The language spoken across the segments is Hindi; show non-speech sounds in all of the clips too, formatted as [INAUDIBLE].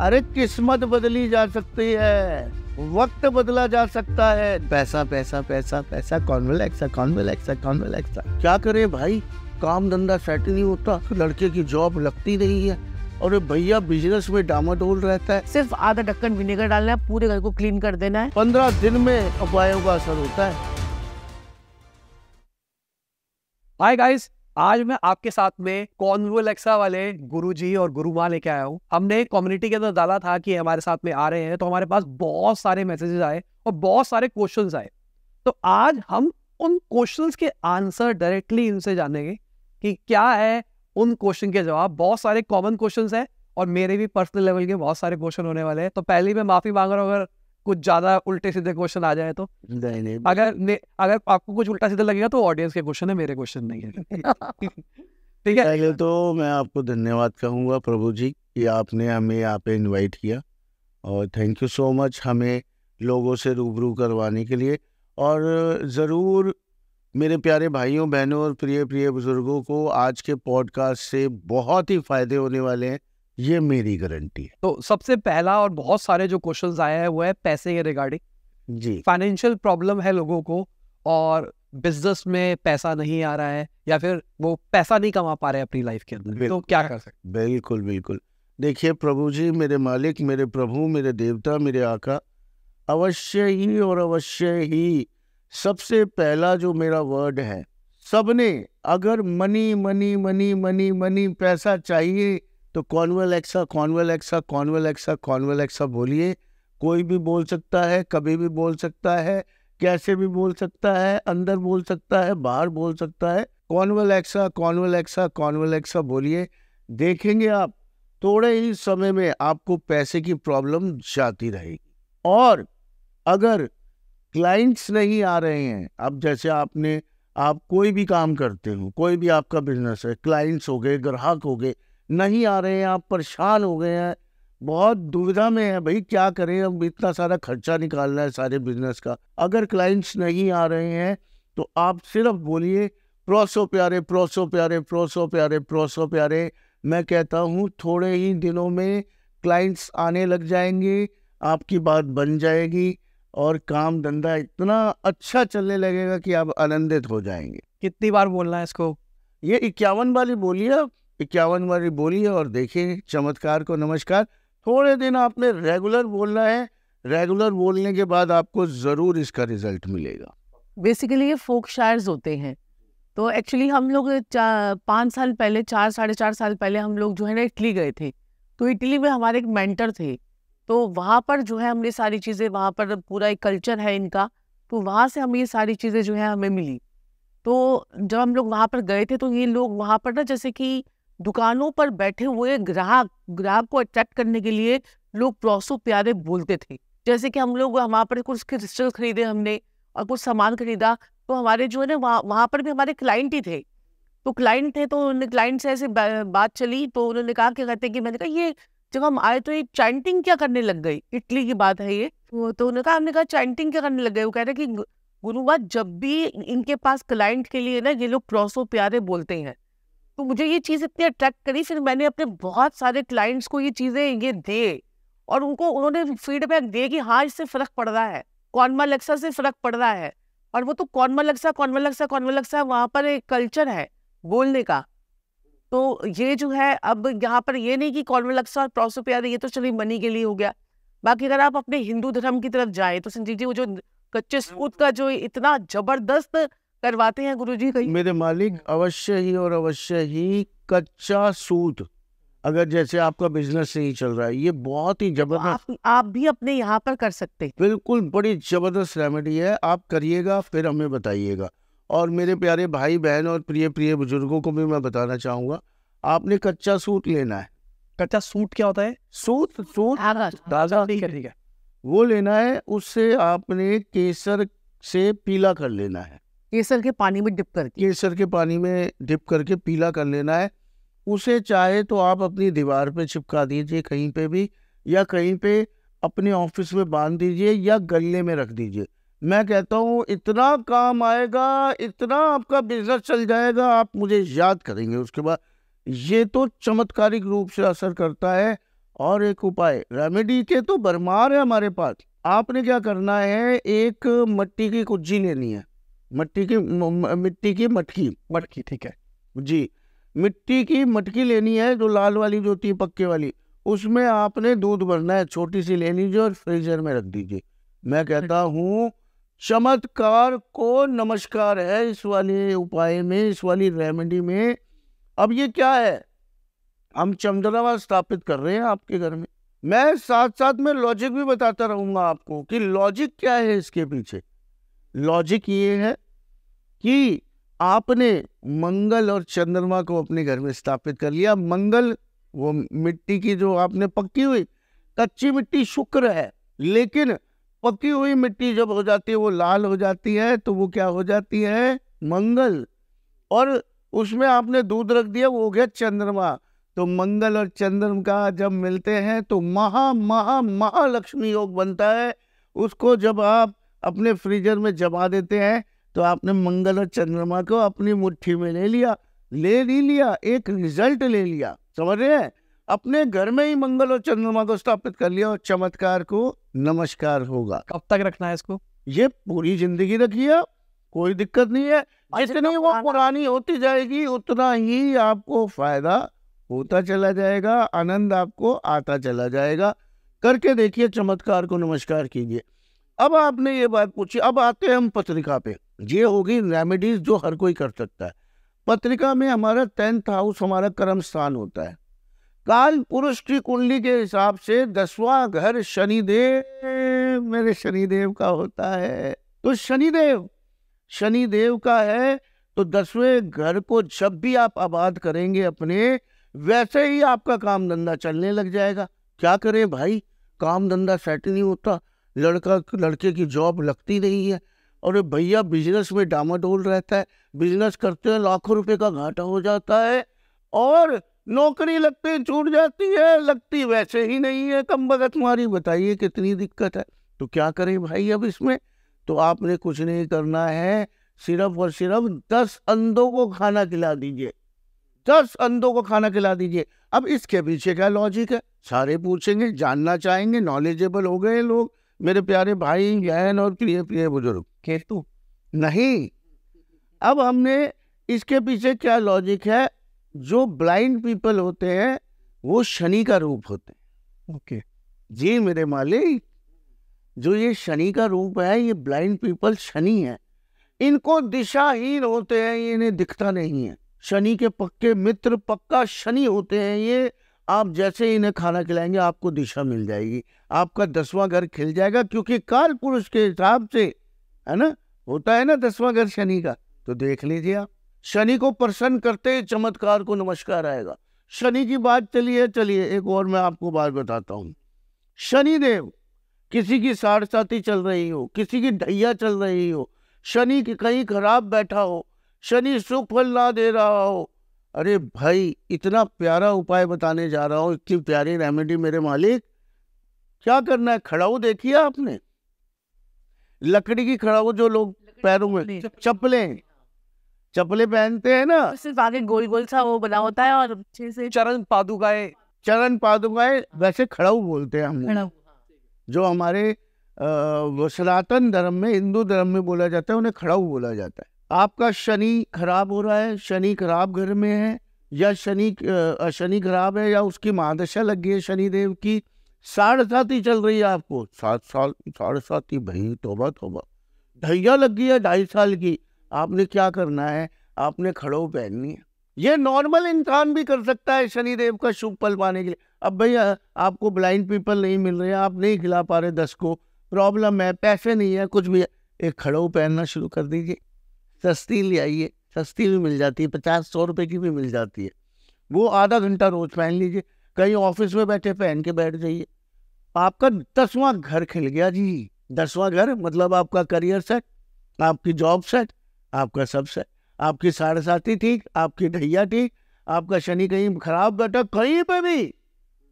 अरे किस्मत बदली जा सकती है वक्त बदला जा सकता है पैसा पैसा पैसा पैसा कौन कौन एक्सा कॉन्वेलेक्सा कॉन्वेलेक्सा एक्सा क्या करे भाई काम धंधा सेट नहीं होता लड़के की जॉब लगती नहीं है और भैया बिजनेस में डामाडोल रहता है सिर्फ आधा ढक्कन विनेगर डालना है पूरे घर को क्लीन कर देना है पंद्रह दिन में उपायों का असर होता है हाय गाइस आज मैं आपके साथ में कॉन्वो एलेक्सा वाले गुरु जी और गुरु माँ लेके आया हूँ हमने कम्युनिटी के अंदर डाला था कि हमारे साथ में आ रहे हैं तो हमारे पास बहुत सारे मैसेजेस आए और बहुत सारे क्वेश्चन आए तो आज हम उन क्वेश्चंस के आंसर डायरेक्टली इनसे जानेंगे कि क्या है उन क्वेश्चन के जवाब बहुत सारे कॉमन क्वेश्चन है और मेरे भी पर्सनल लेवल के बहुत सारे क्वेश्चन होने वाले हैं तो पहले मैं माफी मांग रहा हूँ अगर कुछ ज्यादा उल्टे सीधे क्वेश्चन आ जाए तो नहीं नहीं अगर ने, अगर आपको कुछ उल्टा सीधा लगेगा तो ऑडियंस के क्वेश्चन है मेरे क्वेश्चन नहीं है [LAUGHS] ठीक है पहले तो मैं आपको धन्यवाद कहूँगा प्रभु जी कि आपने हमें यहाँ पे इनवाइट किया और थैंक यू सो मच हमें लोगों से रूबरू करवाने के लिए और ज़रूर मेरे प्यारे भाइयों बहनों और प्रिय प्रिय बुज़ुर्गों को आज के पॉडकास्ट से बहुत ही फ़ायदे होने वाले हैं ये मेरी गारंटी है तो सबसे पहला और बहुत सारे जो क्वेश्चंस आए हैं वो है पैसे के रिगार्डिंग जी फाइनेंशियल प्रॉब्लम है लोगों को और बिजनेस में पैसा नहीं आ रहा है या फिर वो पैसा नहीं कमा पा रहे अपनी लाइफ के अंदर तो क्या कर सकते बिल्कुल बिल्कुल देखिए प्रभु जी मेरे मालिक मेरे प्रभु मेरे देवता मेरे आका अवश्य ही और अवश्य ही सबसे पहला जो मेरा वर्ड है सबने अगर money money money money money पैसा चाहिए तो कॉनवेल कॉनवेल एक्सा एक्सा कॉनवेल एक्सा कॉनवेल एक्सा बोलिए कोई भी बोल सकता है कभी भी बोल सकता है कैसे भी बोल सकता है अंदर बोल सकता है बाहर बोल सकता है कॉनवेल एक्सा एक्सा कॉनवेल एक्सा बोलिए देखेंगे आप थोड़े ही समय में आपको पैसे की प्रॉब्लम जाती रहेगी और अगर क्लाइंट्स नहीं आ रहे हैं अब जैसे आपने आप कोई भी काम करते हो कोई भी आपका बिजनेस है क्लाइंट्स हो गए ग्राहक हो गए नहीं आ रहे हैं आप परेशान हो गए हैं बहुत दुविधा में है भाई क्या करें अब इतना सारा खर्चा निकालना है सारे बिजनेस का अगर क्लाइंट्स नहीं आ रहे हैं तो आप सिर्फ बोलिए प्रोसो प्यारे प्रोसो प्यारे प्रोसो प्यारे प्रोसो प्यारे मैं कहता हूँ थोड़े ही दिनों में क्लाइंट्स आने लग जाएंगे आपकी बात बन जाएगी और काम धंधा इतना अच्छा चलने लगेगा कि आप आनंदित हो जाएंगे कितनी बार बोलना है इसको ये इक्यावन वाली बोलिए आप इक्यावन इक्यावनवारी बोली है और देखें चमत्कार को नमस्कार थोड़े दिन आपने रेगुलर बोलना है रेगुलर बोलने के बाद आपको ज़रूर इसका रिजल्ट मिलेगा बेसिकली ये फोक शायर्स होते हैं तो एक्चुअली हम लोग पाँच साल पहले चार साढ़े चार साल पहले हम लोग जो है ना इटली गए थे तो इटली में हमारे एक मेंटर थे तो वहाँ पर जो है हमने सारी चीज़ें वहाँ पर पूरा एक कल्चर है इनका तो वहाँ से हमें ये सारी चीज़ें जो है हमें मिली तो जब हम लोग वहाँ पर गए थे तो ये लोग वहाँ पर ना जैसे कि दुकानों पर बैठे हुए ग्राहक ग्राहक को अट्रैक्ट करने के लिए लोग प्रोसो प्यारे बोलते थे जैसे कि हम लोग वहाँ पर कुछ क्रिस्टल खरीदे हमने और कुछ सामान खरीदा तो हमारे जो है ना वहाँ वहाँ पर भी हमारे क्लाइंट ही थे तो क्लाइंट थे तो उन्होंने क्लाइंट से ऐसे बात चली तो उन्होंने कहा क्या कहते हैं कि मैंने कहा ये जब हम आए तो ये चैंटिंग क्या करने लग गई इटली की बात है ये तो उन्होंने कहा हमने कहा चैंटिंग क्या करने लग गए वो कह रहे कि गुरुवार जब भी इनके पास क्लाइंट के लिए ना ये लोग प्रोसो प्यारे बोलते हैं तो मुझे ये चीज़ इतनी अट्रैक्ट करी फिर मैंने अपने बहुत सारे क्लाइंट्स को ये चीज़ें ये दे और उनको उन्होंने फीडबैक दे कि हाँ इससे फ़र्क पड़ रहा है कौनमा लक्सा से फ़र्क पड़ रहा है और वो तो कौनमा लक्सा कौनमा लक्सा कौनमा लक्सा वहाँ पर एक कल्चर है बोलने का तो ये जो है अब यहाँ पर ये नहीं कि कौनमा लक्सा और प्रोसोपियर ये तो चलिए मनी के लिए हो गया बाकी अगर आप अपने हिंदू धर्म की तरफ जाए तो संजीव जी वो जो कच्चे हाँ, सूत हाँ। का जो इतना जबरदस्त करवाते हैं जी कहीं मेरे मालिक अवश्य ही और अवश्य ही कच्चा सूद अगर जैसे आपका बिजनेस नहीं चल रहा है ये बहुत ही तो जबरदस्त आप, आप भी अपने यहाँ पर कर सकते हैं बिल्कुल बड़ी जबरदस्त रेमेडी है आप करिएगा फिर हमें बताइएगा और मेरे प्यारे भाई बहन और प्रिय प्रिय बुजुर्गों को भी मैं बताना चाहूंगा आपने कच्चा सूट लेना है कच्चा सूट क्या होता है सूट सूत धागा हाँ, हाँ, वो लेना है उससे आपने केसर से पीला कर लेना है केसर के पानी में डिप करके केसर के पानी में डिप करके पीला कर लेना है उसे चाहे तो आप अपनी दीवार पे चिपका दीजिए कहीं पे भी या कहीं पे अपने ऑफिस में बांध दीजिए या गले में रख दीजिए मैं कहता हूँ इतना काम आएगा इतना आपका बिजनेस चल जाएगा आप मुझे याद करेंगे उसके बाद ये तो चमत्कारिक रूप से असर करता है और एक उपाय रेमेडी के तो भरमार है हमारे पास आपने क्या करना है एक मट्टी की कुज्जी लेनी है मिट्टी की मिट्टी की मटकी मटकी ठीक है जी मिट्टी की मटकी लेनी है जो लाल वाली जो होती है पक्के वाली उसमें आपने दूध भरना है छोटी सी ले लीजिए और फ्रीजर में रख दीजिए मैं कहता अच्छा। हूँ चमत्कार को नमस्कार है इस वाले उपाय में इस वाली रेमेडी में अब ये क्या है हम चमदनावा स्थापित कर रहे हैं आपके घर में मैं साथ साथ में लॉजिक भी बताता रहूंगा आपको कि लॉजिक क्या है इसके पीछे लॉजिक ये है कि आपने मंगल और चंद्रमा को अपने घर में स्थापित कर लिया मंगल वो मिट्टी की जो आपने पक्की हुई कच्ची मिट्टी शुक्र है लेकिन पकी हुई मिट्टी जब हो जाती है वो लाल हो जाती है तो वो क्या हो जाती है मंगल और उसमें आपने दूध रख दिया वो हो गया चंद्रमा तो मंगल और चंद्रमा का जब मिलते हैं तो महा महा महालक्ष्मी योग बनता है उसको जब आप अपने फ्रीजर में जमा देते हैं तो आपने मंगल और चंद्रमा को अपनी मुट्ठी में ले लिया ले नहीं लिया एक रिजल्ट ले लिया समझ रहे हैं अपने घर में ही मंगल और चंद्रमा को स्थापित कर लिया और चमत्कार को नमस्कार होगा कब तक रखना है इसको ये पूरी जिंदगी रखिए आप कोई दिक्कत नहीं है जितनी वो पुरानी होती जाएगी उतना ही आपको फायदा होता चला जाएगा आनंद आपको आता चला जाएगा करके देखिए चमत्कार को नमस्कार कीजिए अब आपने ये बात पूछी अब आते हैं हम पत्रिका पे ये होगी रेमेडीज जो हर कोई कर सकता है पत्रिका में हमारा टेंथ हाउस हमारा कर्म स्थान होता है काल पुरुष की कुंडली के हिसाब से दसवां घर शनिदेव मेरे शनिदेव का होता है तो शनिदेव शनिदेव का है तो दसवें घर को जब भी आप आबाद करेंगे अपने वैसे ही आपका काम धंधा चलने लग जाएगा क्या करें भाई काम धंधा सेट नहीं होता लड़का लड़के की जॉब लगती नहीं है और भैया बिजनेस में डामाडोल रहता है बिजनेस करते हैं लाखों रुपए का घाटा हो जाता है और नौकरी लगते छूट जाती है लगती वैसे ही नहीं है कम बगत मारी बताइए कितनी दिक्कत है तो क्या करें भाई अब इसमें तो आपने कुछ नहीं करना है सिर्फ और सिर्फ दस अंधों को खाना खिला दीजिए दस अंधों को खाना खिला दीजिए अब इसके पीछे क्या लॉजिक है सारे पूछेंगे जानना चाहेंगे नॉलेजेबल हो गए लोग मेरे प्यारे भाई बहन और प्रिय प्रिय बुजुर्ग केतु नहीं अब हमने इसके पीछे क्या लॉजिक है जो ब्लाइंड पीपल होते हैं वो शनि का रूप होते हैं ओके जी मेरे मालिक जो ये शनि का रूप है ये ब्लाइंड पीपल शनि है इनको दिशाहीन होते हैं ये इन्हें दिखता नहीं है शनि के पक्के मित्र पक्का शनि होते हैं ये आप जैसे ही इन्हें खाना खिलाएंगे आपको दिशा मिल जाएगी आपका दसवां घर खिल जाएगा क्योंकि काल पुरुष के हिसाब से है ना होता है ना दसवां घर शनि का तो देख लीजिए आप शनि को प्रसन्न करते चमत्कार को नमस्कार आएगा शनि की बात चलिए चलिए एक और मैं आपको बात बताता हूँ शनिदेव किसी की साथी चल रही हो किसी की ढैया चल रही हो शनि कहीं खराब बैठा हो शनि सुख फल ना दे रहा हो अरे भाई इतना प्यारा उपाय बताने जा रहा हूँ इतनी प्यारी रेमेडी मेरे मालिक क्या करना है खड़ाऊ देखी आपने लकड़ी की खड़ाऊ जो लोग पैरों में चप्पलें हाँ। चप्पलें पहनते हैं ना तो सिर्फ आगे गोल गोल सा वो बना होता है और अच्छे से चरण पादुकाए चरण पादुकाए वैसे खड़ाऊ बोलते हैं हम जो हमारे सनातन धर्म में हिंदू धर्म में बोला जाता है उन्हें खड़ाऊ बोला जाता है आपका शनि खराब हो रहा है शनि खराब घर में है या शनि शनि खराब है या उसकी महादशा लग गई है शनिदेव की साढ़ सात ही चल रही है आपको सात साल साढ़ सात ही भाई तोबा तोबा ढैया लग गई है ढाई साल की आपने क्या करना है आपने खड़ो पहननी है ये नॉर्मल इंसान भी कर सकता है शनिदेव का शुभ पल पाने के लिए अब भैया आपको ब्लाइंड पीपल नहीं मिल रहे आप नहीं खिला पा रहे दस को प्रॉब्लम है पैसे नहीं है कुछ भी है एक खड़ो पहनना शुरू कर दीजिए सस्ती ले आइए सस्ती भी मिल जाती है पचास सौ रुपये की भी मिल जाती है वो आधा घंटा रोज पहन लीजिए कहीं ऑफिस में बैठे पहन के बैठ जाइए आपका दसवां घर खिल गया जी दसवां घर मतलब आपका करियर सेट आपकी जॉब सेट आपका सब सेट आपकी साढ़े साथी ठीक आपकी ढैया ठीक आपका शनि कहीं खराब बैठा कहीं पे भी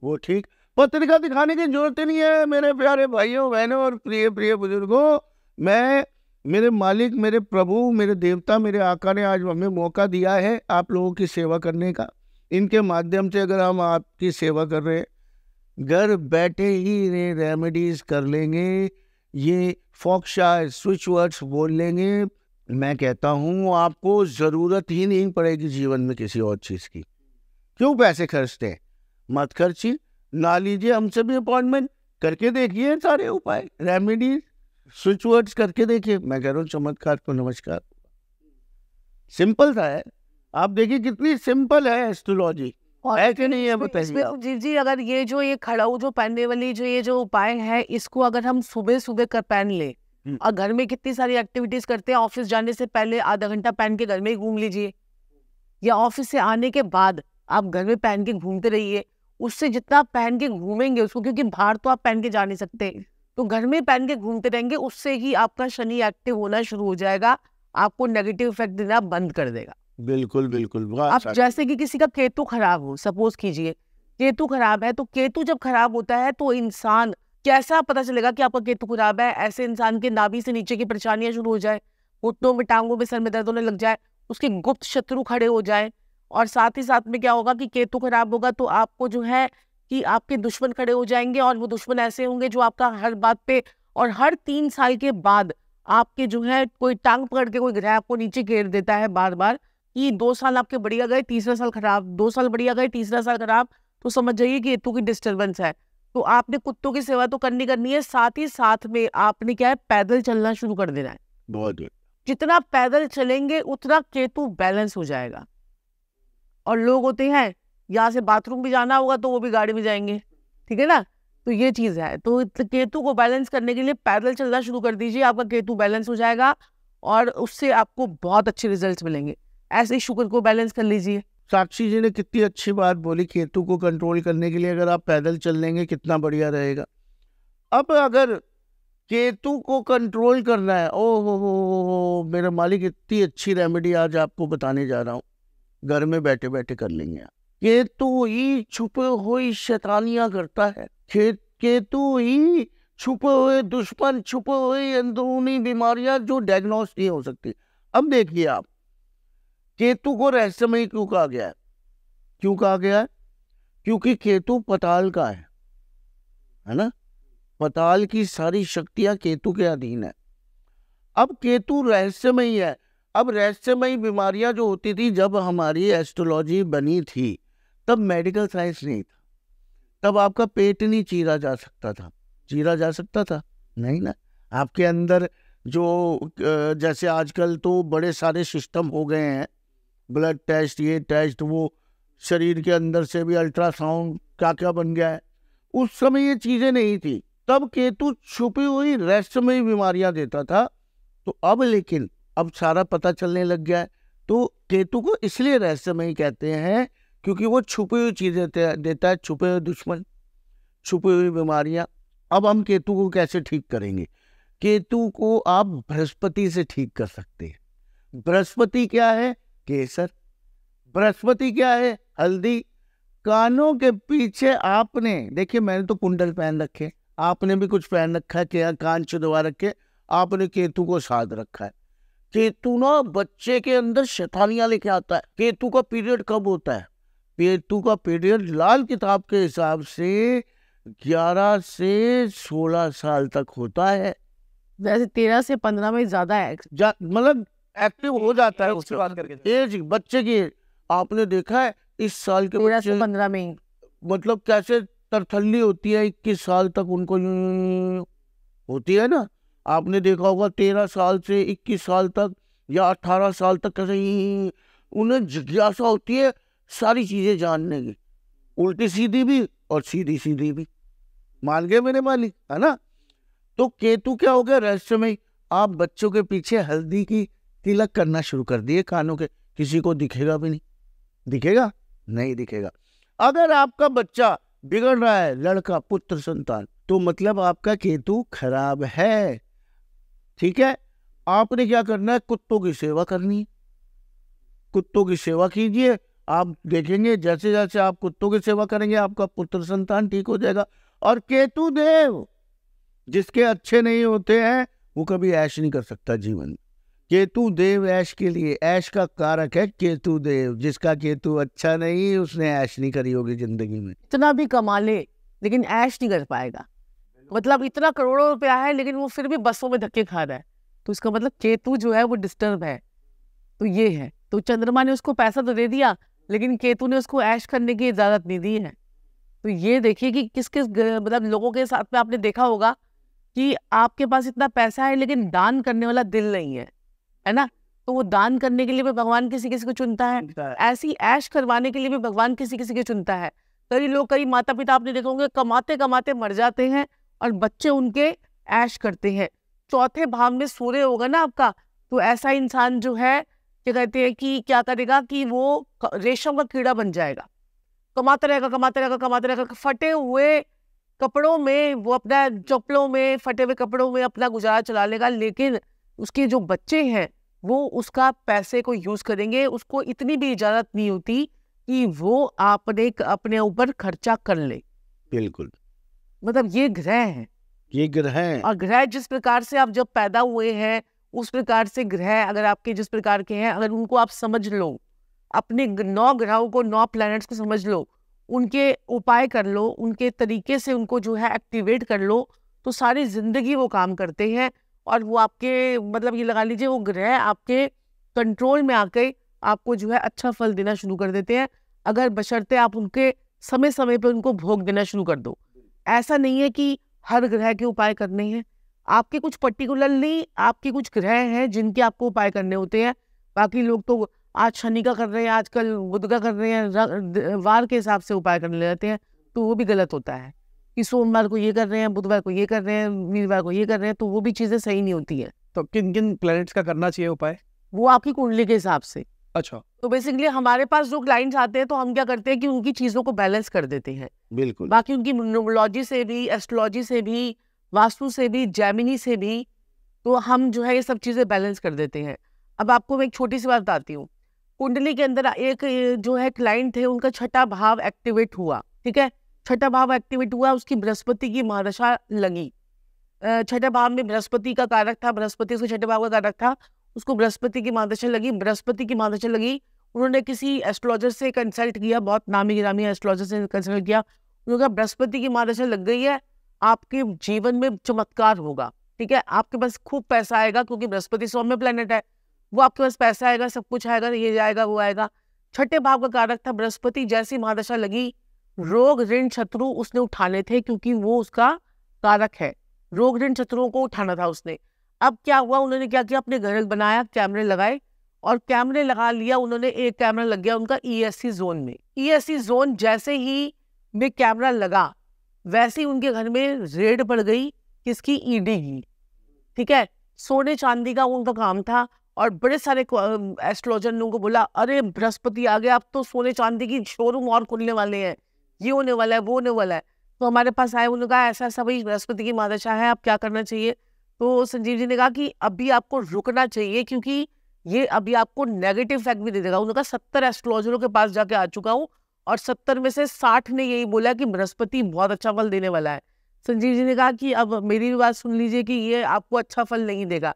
वो ठीक पत्रिका दिखाने की जरूरत नहीं है मेरे प्यारे भाइयों बहनों और प्रिय प्रिय बुजुर्गों मैं मेरे मालिक मेरे प्रभु मेरे देवता मेरे आका ने आज हमें मौका दिया है आप लोगों की सेवा करने का इनके माध्यम से अगर हम आपकी सेवा कर रहे हैं घर बैठे ही इन्हें रेमेडीज़ कर लेंगे ये फोक्शा स्विच वर्ड्स बोल लेंगे मैं कहता हूँ आपको ज़रूरत ही नहीं पड़ेगी जीवन में किसी और चीज़ की क्यों पैसे खर्चते हैं मत खर्ची ना लीजिए हमसे भी अपॉइंटमेंट करके देखिए सारे उपाय रेमेडीज स्विच वर्ड्स करके देखिए मैं कह रहा हूँ चमत्कार को नमस्कार सिंपल था है आप देखिए कितनी सिंपल है एस्ट्रोलॉजी ऐसे नहीं है बताइए जी जी अगर ये जो ये खड़ाऊ जो पहनने वाली जो ये जो उपाय है इसको अगर हम सुबह सुबह कर पहन ले हम्म। और घर में कितनी सारी एक्टिविटीज करते हैं ऑफिस जाने से पहले आधा घंटा पहन के घर में घूम लीजिए या ऑफिस से आने के बाद आप घर में पहन के घूमते रहिए उससे जितना पहन के घूमेंगे उसको क्योंकि बाहर तो आप पहन के जा नहीं सकते तो घर में पहन के घूमते रहेंगे उससे ही आपका शनि एक्टिव होना शुरू हो जाएगा आपको नेगेटिव इफेक्ट देना बंद कर देगा बिल्कुल बिल्कुल आप जैसे कि किसी का केतु खराब हो सपोज कीजिए केतु खराब है तो केतु जब खराब होता है तो इंसान कैसा पता चलेगा कि आपका केतु खराब है ऐसे इंसान के नाभि से नीचे की परेशानियां शुरू हो जाए घुटनों में टांगों में सर में दर्द होने लग जाए उसके गुप्त शत्रु खड़े हो जाए और साथ ही साथ में क्या होगा कि केतु खराब होगा तो आपको जो है कि आपके दुश्मन खड़े हो जाएंगे और वो दुश्मन ऐसे होंगे जो आपका हर बात पे और हर तीन साल के बाद आपके जो है कोई टांग पकड़ के कोई ग्रह आपको नीचे घेर देता है बार बार कि दो साल आपके बढ़िया गए तीसरा साल खराब दो साल बढ़िया गए तीसरा साल खराब तो समझ जाइए कि हेतु की डिस्टर्बेंस है तो आपने कुत्तों की सेवा तो करनी करनी है साथ ही साथ में आपने क्या है पैदल चलना शुरू कर देना है बहुत जितना पैदल चलेंगे उतना केतु बैलेंस हो जाएगा और लोग होते हैं यहाँ से बाथरूम भी जाना होगा तो वो भी गाड़ी में जाएंगे ठीक है ना तो ये चीज़ है तो केतु को बैलेंस करने के लिए पैदल चलना शुरू कर दीजिए आपका केतु बैलेंस हो जाएगा और उससे आपको बहुत अच्छे रिजल्ट मिलेंगे ऐसे ही शुक्र को बैलेंस कर लीजिए साक्षी जी ने कितनी अच्छी बात बोली केतु को कंट्रोल करने के लिए अगर आप पैदल चल लेंगे कितना बढ़िया रहेगा अब अगर केतु को कंट्रोल करना है ओह हो हो हो मेरा मालिक इतनी अच्छी रेमेडी आज आपको बताने जा रहा हूँ घर में बैठे बैठे कर लेंगे आप केतु ही छुपे हुई शैतानियां करता है केतु ही छुपे हुए दुश्मन छुपे हुए अंदरूनी बीमारियां जो डायग्नोस नहीं हो सकती अब देखिए आप केतु को रहस्यमय क्यों कहा गया है क्यों कहा गया है क्योंकि केतु पताल का है है ना पताल की सारी शक्तियां केतु के अधीन है अब केतु रहस्यमय है अब रहस्यमय बीमारियां जो होती थी जब हमारी एस्ट्रोलॉजी बनी थी तब मेडिकल साइंस नहीं था तब आपका पेट नहीं चीरा जा सकता था चीरा जा सकता था नहीं ना आपके अंदर जो जैसे आजकल तो बड़े सारे सिस्टम हो गए हैं ब्लड टेस्ट ये टेस्ट वो शरीर के अंदर से भी अल्ट्रासाउंड क्या क्या बन गया है उस समय ये चीज़ें नहीं थी तब केतु छुपी हुई रेस्ट में ही बीमारियां देता था तो अब लेकिन अब सारा पता चलने लग गया है तो केतु को इसलिए रहस्य में ही कहते हैं क्योंकि वो छुपी हुई चीज़ें देता है छुपे हुए दुश्मन छुपी हुई बीमारियां अब हम केतु को कैसे ठीक करेंगे केतु को आप बृहस्पति से ठीक कर सकते हैं बृहस्पति क्या है केसर बृहस्पति क्या है हल्दी कानों के पीछे आपने देखिए मैंने तो कुंडल पहन रखे आपने भी कुछ पहन रखा है क्या हाँ, कान चुदवा रखे आपने केतु को साध रखा है केतु ना बच्चे के अंदर शैतानियां लेके आता है केतु का पीरियड कब होता है पेज का पीरियड लाल किताब के हिसाब से 11 से 16 साल तक होता है वैसे 13 से 15 में ज्यादा है जा, मतलब एक्टिव हो जाता है उसके बाद करके एज बच्चे की आपने देखा है इस साल के बच्चे से 15 में मतलब कैसे तरथली होती है इक्कीस साल तक उनको होती है ना आपने देखा होगा तेरह साल से इक्कीस साल तक या अठारह साल तक कैसे उन्हें जिज्ञासा होती है सारी चीज़ें जानने की उल्टी सीधी भी और सीधी सीधी भी मान गए मेरे मालिक है ना तो केतु क्या हो गया रहस्य में आप बच्चों के पीछे हल्दी की तिलक करना शुरू कर दिए कानों के किसी को दिखेगा भी नहीं दिखेगा नहीं दिखेगा अगर आपका बच्चा बिगड़ रहा है लड़का पुत्र संतान तो मतलब आपका केतु खराब है ठीक है आपने क्या करना है कुत्तों की सेवा करनी है कुत्तों की सेवा कीजिए आप देखेंगे जैसे जैसे आप कुत्तों की सेवा करेंगे आपका पुत्र संतान ठीक हो जाएगा और केतु देव जिसके अच्छे नहीं होते हैं वो कभी ऐश नहीं कर सकता जीवन केतु देव ऐश के लिए ऐश का कारक है केतु देव जिसका केतु अच्छा नहीं उसने ऐश नहीं करी होगी जिंदगी में इतना भी कमा ले लेकिन ऐश नहीं कर पाएगा मतलब इतना करोड़ों रुपया है लेकिन वो फिर भी बसों में धक्के खा रहा है तो इसका मतलब केतु जो है वो डिस्टर्ब है तो ये है तो चंद्रमा ने उसको पैसा तो दे दिया लेकिन केतु ने उसको ऐश करने की इजाज़त नहीं दी है तो ये देखिए कि किस किस मतलब लोगों के साथ में आपने देखा होगा कि आपके पास इतना पैसा है लेकिन दान करने वाला दिल नहीं है है ना तो वो दान करने के लिए भी भगवान किसी किसी को चुनता है ऐसी ऐश करवाने के लिए भी भगवान किसी किसी को चुनता है कई लोग कई माता पिता आपने देखा होंगे कमाते कमाते मर जाते हैं और बच्चे उनके ऐश करते हैं चौथे भाव में सूर्य होगा ना आपका तो ऐसा इंसान जो है क्या कहते हैं कि क्या करेगा कि वो रेशम का कीड़ा बन जाएगा कमाते रहेगा कमाते रहेगा कमाते रहेगा फटे हुए कपड़ों में वो अपना चप्पलों में फटे हुए कपड़ों में अपना गुजारा चला लेगा लेकिन उसके जो बच्चे हैं वो उसका पैसे को यूज करेंगे उसको इतनी भी इजाजत नहीं होती कि वो आपने अपने ऊपर खर्चा कर ले बिल्कुल मतलब ये ग्रह है ये ग्रह है और ग्रह जिस प्रकार से आप जब पैदा हुए हैं उस प्रकार से ग्रह अगर आपके जिस प्रकार के हैं अगर उनको आप समझ लो अपने नौ ग्रहों को नौ प्लैनेट्स को समझ लो उनके उपाय कर लो उनके तरीके से उनको जो है एक्टिवेट कर लो तो सारी जिंदगी वो काम करते हैं और वो आपके मतलब ये लगा लीजिए वो ग्रह आपके कंट्रोल में आके आपको जो है अच्छा फल देना शुरू कर देते हैं अगर बशर्ते आप उनके समय समय पर उनको भोग देना शुरू कर दो ऐसा नहीं है कि हर ग्रह के उपाय करने हैं आपके कुछ पर्टिकुलरली आपके कुछ ग्रह हैं जिनके आपको उपाय करने होते हैं बाकी लोग तो आज शनि का कर रहे हैं आजकल बुध का कर रहे हैं वार के हिसाब से उपाय करने लेते हैं तो वो भी गलत होता है कि सोमवार को ये कर रहे हैं बुधवार को ये कर रहे हैं वीरवार को ये कर रहे हैं तो वो भी चीज़ें सही नहीं होती है तो किन किन प्लैनेट्स का करना चाहिए उपाय वो आपकी कुंडली के हिसाब से अच्छा तो बेसिकली हमारे पास जो क्लाइंट्स आते हैं तो हम क्या करते हैं कि उनकी चीज़ों को बैलेंस कर देते हैं बिल्कुल बाकी उनकी न्यूमोलॉजी से भी एस्ट्रोलॉजी से भी वास्तु से भी जैमिनी से भी तो हम जो है ये सब चीज़ें बैलेंस कर देते हैं अब आपको मैं एक छोटी सी बात बताती हूँ कुंडली के अंदर एक जो है क्लाइंट थे उनका छठा भाव एक्टिवेट हुआ ठीक है छठा भाव एक्टिवेट हुआ उसकी बृहस्पति की महादशा लगी छठा भाव में बृहस्पति का कारक था बृहस्पति उसके छठे भाव का कारक था उसको बृहस्पति की महादशा लगी बृहस्पति की महादशा लगी उन्होंने किसी एस्ट्रोलॉजर से कंसल्ट किया बहुत नामी गिरामी एस्ट्रोलॉजर से कंसल्ट किया उन्होंने कहा बृहस्पति की महादशा लग गई है आपके जीवन में चमत्कार होगा ठीक है आपके पास खूब पैसा आएगा क्योंकि बृहस्पति सौम्य प्लेनेट है वो आपके पास पैसा आएगा सब कुछ आएगा ये जाएगा वो आएगा छठे भाव का कारक था बृहस्पति जैसी महादशा लगी रोग ऋण शत्रु उसने उठाने थे क्योंकि वो उसका कारक है रोग ऋण शत्रुओं को उठाना था उसने अब क्या हुआ उन्होंने क्या किया अपने घर बनाया कैमरे लगाए और कैमरे लगा लिया उन्होंने एक कैमरा लग गया उनका ई e जोन में ई e जोन जैसे ही में कैमरा लगा वैसे ही उनके घर में रेड पड़ गई किसकी ईडी की ठीक है सोने चांदी का उनका काम था और बड़े सारे एस्ट्रोलॉजर ने उनको बोला अरे बृहस्पति आ गया अब तो सोने चांदी की शोरूम और खुलने वाले हैं ये होने वाला है वो होने वाला है तो हमारे पास आए उन्होंने कहा ऐसा ऐसा भाई बृहस्पति की मादशा है आप क्या करना चाहिए तो संजीव जी ने कहा कि अभी आपको रुकना चाहिए क्योंकि ये अभी आपको नेगेटिव फैक्ट भी दे देगा उन्होंने कहा सत्तर एस्ट्रोलॉजरों के पास जाके आ चुका हूँ और सत्तर में से साठ ने यही बोला कि बृहस्पति बहुत अच्छा फल देने वाला है संजीव जी ने कहा कि अब मेरी भी बात सुन लीजिए कि ये आपको अच्छा फल नहीं देगा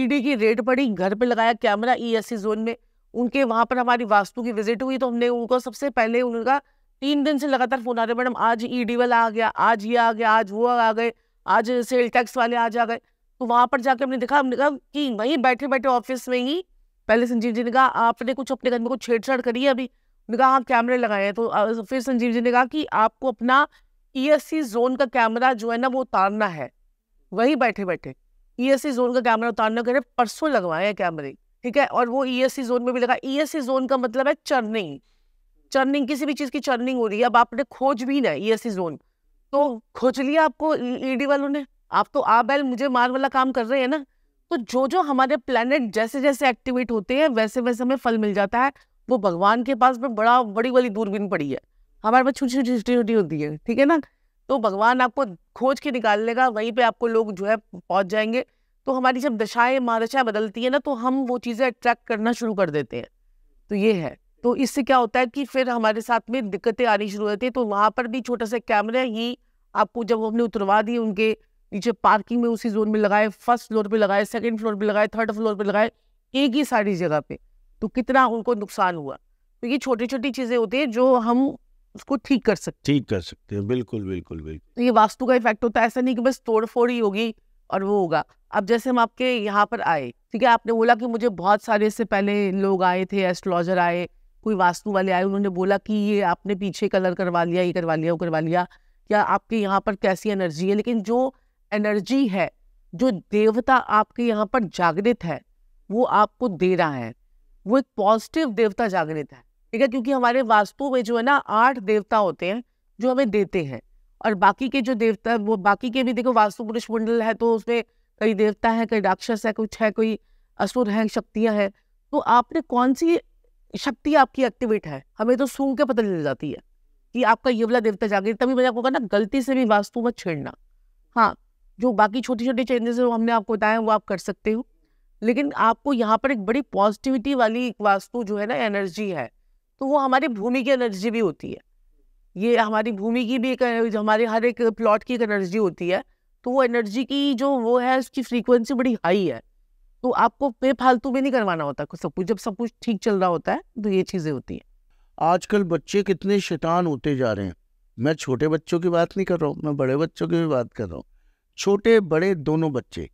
ईडी की रेड पड़ी घर पे लगाया कैमरा ईएससी e जोन में उनके वहां पर हमारी वास्तु की विजिट हुई तो हमने उनको सबसे पहले उनका तीन दिन से लगातार फोन आ रहे मैडम आज ईडी e वाला आ गया आज ये आ गया आज वो आ गए आज सेल टैक्स वाले आज आ गए तो वहां पर जाकर हमने देखा हमने कहा कि वहीं बैठे बैठे ऑफिस में ही पहले संजीव जी ने कहा आपने कुछ अपने घर में कुछ छेड़छाड़ करी है अभी मैं कहा आप कैमरे लगाए हैं तो फिर संजीव जी ने कहा कि आपको अपना ई e जोन का कैमरा जो है ना वो उतारना है वही बैठे बैठे ई e जोन का कैमरा उतारना करें परसों लगवाए हैं कैमरे ठीक है और वो ई e जोन में भी लगा ई जोन का मतलब है चर्निंग चर्निंग किसी भी चीज़ की चर्निंग हो रही है अब आपने खोज भी ना ईएससी जोन तो खोज लिया आपको ईडी वालों ने आप तो आ बैल मुझे मार वाला काम कर रहे हैं ना तो जो जो हमारे प्लेनेट जैसे जैसे एक्टिवेट होते हैं वैसे वैसे हमें फल मिल जाता है वो भगवान के पास में बड़ा बड़ी वाली दूरबीन पड़ी है हमारे पास छोटी छोटी छोटी छोटी होती है ठीक है ना तो भगवान आपको खोज के निकाल लेगा वहीं पे आपको लोग जो है पहुंच जाएंगे तो हमारी जब दशाएं महादशाएं बदलती है ना तो हम वो चीज़ें अट्रैक्ट करना शुरू कर देते हैं तो ये है तो इससे क्या होता है कि फिर हमारे साथ में दिक्कतें आनी शुरू होती है तो वहाँ पर भी छोटा सा कैमरा ही आपको जब हमने उतरवा दिए उनके नीचे पार्किंग में उसी जोन में लगाए फर्स्ट फ्लोर पे लगाए सेकेंड फ्लोर पे लगाए थर्ड फ्लोर पे लगाए एक ही सारी जगह पे तो कितना उनको नुकसान हुआ तो ये छोटी छोटी चीजें होती है जो हम उसको ठीक कर सकते ठीक कर सकते हैं बिल्कुल बिल्कुल बिल्कुल तो ये वास्तु का इफेक्ट होता है ऐसा नहीं कि बस तोड़ फोड़ ही होगी और वो होगा अब जैसे हम आपके यहाँ पर आए ठीक है आपने बोला कि मुझे बहुत सारे से पहले लोग आए थे एस्ट्रोलॉजर आए कोई वास्तु वाले आए उन्होंने बोला कि ये आपने पीछे कलर करवा लिया ये करवा लिया वो करवा लिया या आपके यहाँ पर कैसी एनर्जी है लेकिन जो एनर्जी है जो देवता आपके यहाँ पर जागृत है वो आपको दे रहा है वो एक पॉजिटिव देवता जागृत है ठीक है क्योंकि हमारे वास्तु में जो है ना आठ देवता होते हैं जो हमें देते हैं और बाकी के जो देवता वो बाकी के भी देखो वास्तु पुरुष मंडल है तो उसमें कई देवता है कई राक्षस है कुछ है कोई असुर है शक्तियां हैं तो आपने कौन सी शक्ति आपकी एक्टिवेट है हमें तो सूंघ के पता चल जाती है कि आपका ये वाला देवता जागृत तभी मैंने आपको कहा ना गलती से भी वास्तु मत छेड़ना हाँ जो बाकी छोटी छोटी चेंजेस हमने आपको बताया वो आप कर सकते हो लेकिन आपको यहाँ पर एक बड़ी पॉजिटिविटी वाली वास्तु जो है ना एनर्जी है तो वो हमारी भूमि की एनर्जी भी होती है ये हमारी भूमि की भी एक हमारे हर एक प्लॉट की एक एनर्जी होती है तो वो एनर्जी की जो वो है उसकी फ्रीक्वेंसी बड़ी हाई है तो आपको बेफालतू भी नहीं करवाना होता सब कुछ जब सब कुछ ठीक चल रहा होता है तो ये चीज़ें होती हैं आजकल बच्चे कितने शैतान होते जा रहे हैं मैं छोटे बच्चों की बात नहीं कर रहा हूँ मैं बड़े बच्चों की भी बात कर रहा हूँ छोटे बड़े दोनों बच्चे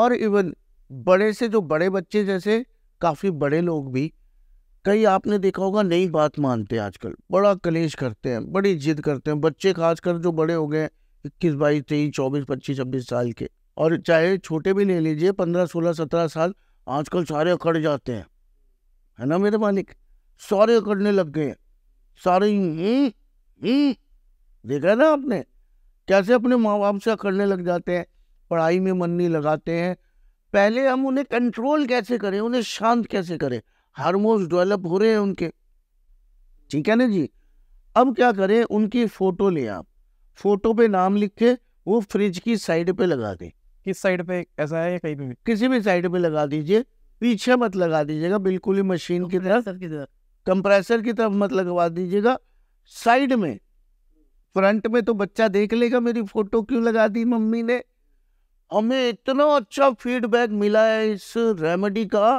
और इवन बड़े से जो बड़े बच्चे जैसे काफ़ी बड़े लोग भी कई आपने देखा होगा नई बात मानते हैं आजकल बड़ा कलेश करते हैं बड़ी जिद करते हैं बच्चे खासकर जो बड़े हो गए इक्कीस बाईस तेईस चौबीस पच्चीस छब्बीस साल के और चाहे छोटे भी ले लीजिए पंद्रह सोलह सत्रह साल आजकल सारे अकड़ जाते हैं है ना मेरे मालिक सारे अकड़ने लग गए हैं सारे हम्म, हम्म, देखा है ना आपने कैसे अपने माँ बाप से अकड़ने लग जाते हैं पढ़ाई में मन नहीं लगाते हैं पहले हम उन्हें कंट्रोल कैसे करें उन्हें शांत कैसे करें हारमोन्स डेवलप हो रहे हैं उनके ठीक है ना जी अब क्या करें उनकी फोटो ले आप फोटो पे नाम लिख के वो फ्रिज की साइड पे लगा दें किस साइड पे ऐसा है या कहीं पे भी किसी भी साइड पे लगा दीजिए पीछे मत लगा दीजिएगा बिल्कुल ही मशीन की तरफ कंप्रेसर की तरफ मत लगवा दीजिएगा साइड में फ्रंट में तो बच्चा देख लेगा मेरी फोटो क्यों लगा दी मम्मी ने हमें इतना अच्छा फीडबैक मिला है इस रेमेडी का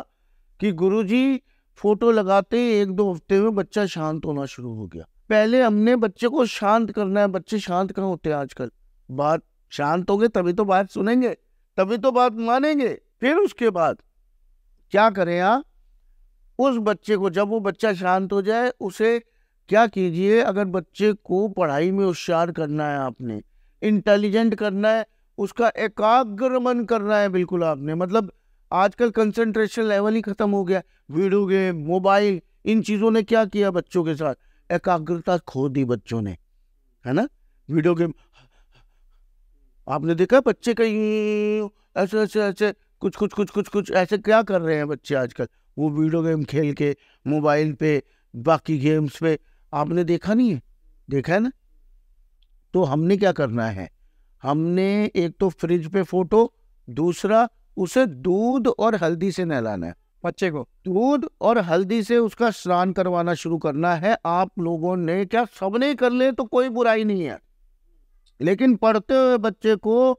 कि गुरुजी फोटो लगाते ही एक दो हफ्ते में बच्चा शांत होना शुरू हो गया पहले हमने बच्चे को शांत करना है बच्चे शांत कहाँ होते हैं आजकल बात शांत हो गए तभी तो बात सुनेंगे तभी तो बात मानेंगे फिर उसके बाद क्या करें आप उस बच्चे को जब वो बच्चा शांत हो जाए उसे क्या कीजिए अगर बच्चे को पढ़ाई में होशियार करना है आपने इंटेलिजेंट करना है उसका मन करना है बिल्कुल आपने मतलब आजकल कंसंट्रेशन लेवल ही खत्म हो गया वीडियो गेम मोबाइल इन चीज़ों ने क्या किया बच्चों के साथ एकाग्रता खो दी बच्चों ने है ना वीडियो गेम आपने देखा बच्चे कहीं ऐसे ऐसे ऐसे कुछ कुछ कुछ कुछ कुछ ऐसे क्या कर रहे हैं बच्चे आजकल वो वीडियो गेम खेल के मोबाइल पे बाकी गेम्स पे आपने देखा नहीं है देखा है ना तो हमने क्या करना है हमने एक तो फ्रिज पे फोटो दूसरा उसे दूध और हल्दी से नहलाना है बच्चे को दूध और हल्दी से उसका स्नान करवाना शुरू करना है आप लोगों ने क्या सबने कर ले तो कोई बुराई नहीं है लेकिन पढ़ते हुए बच्चे को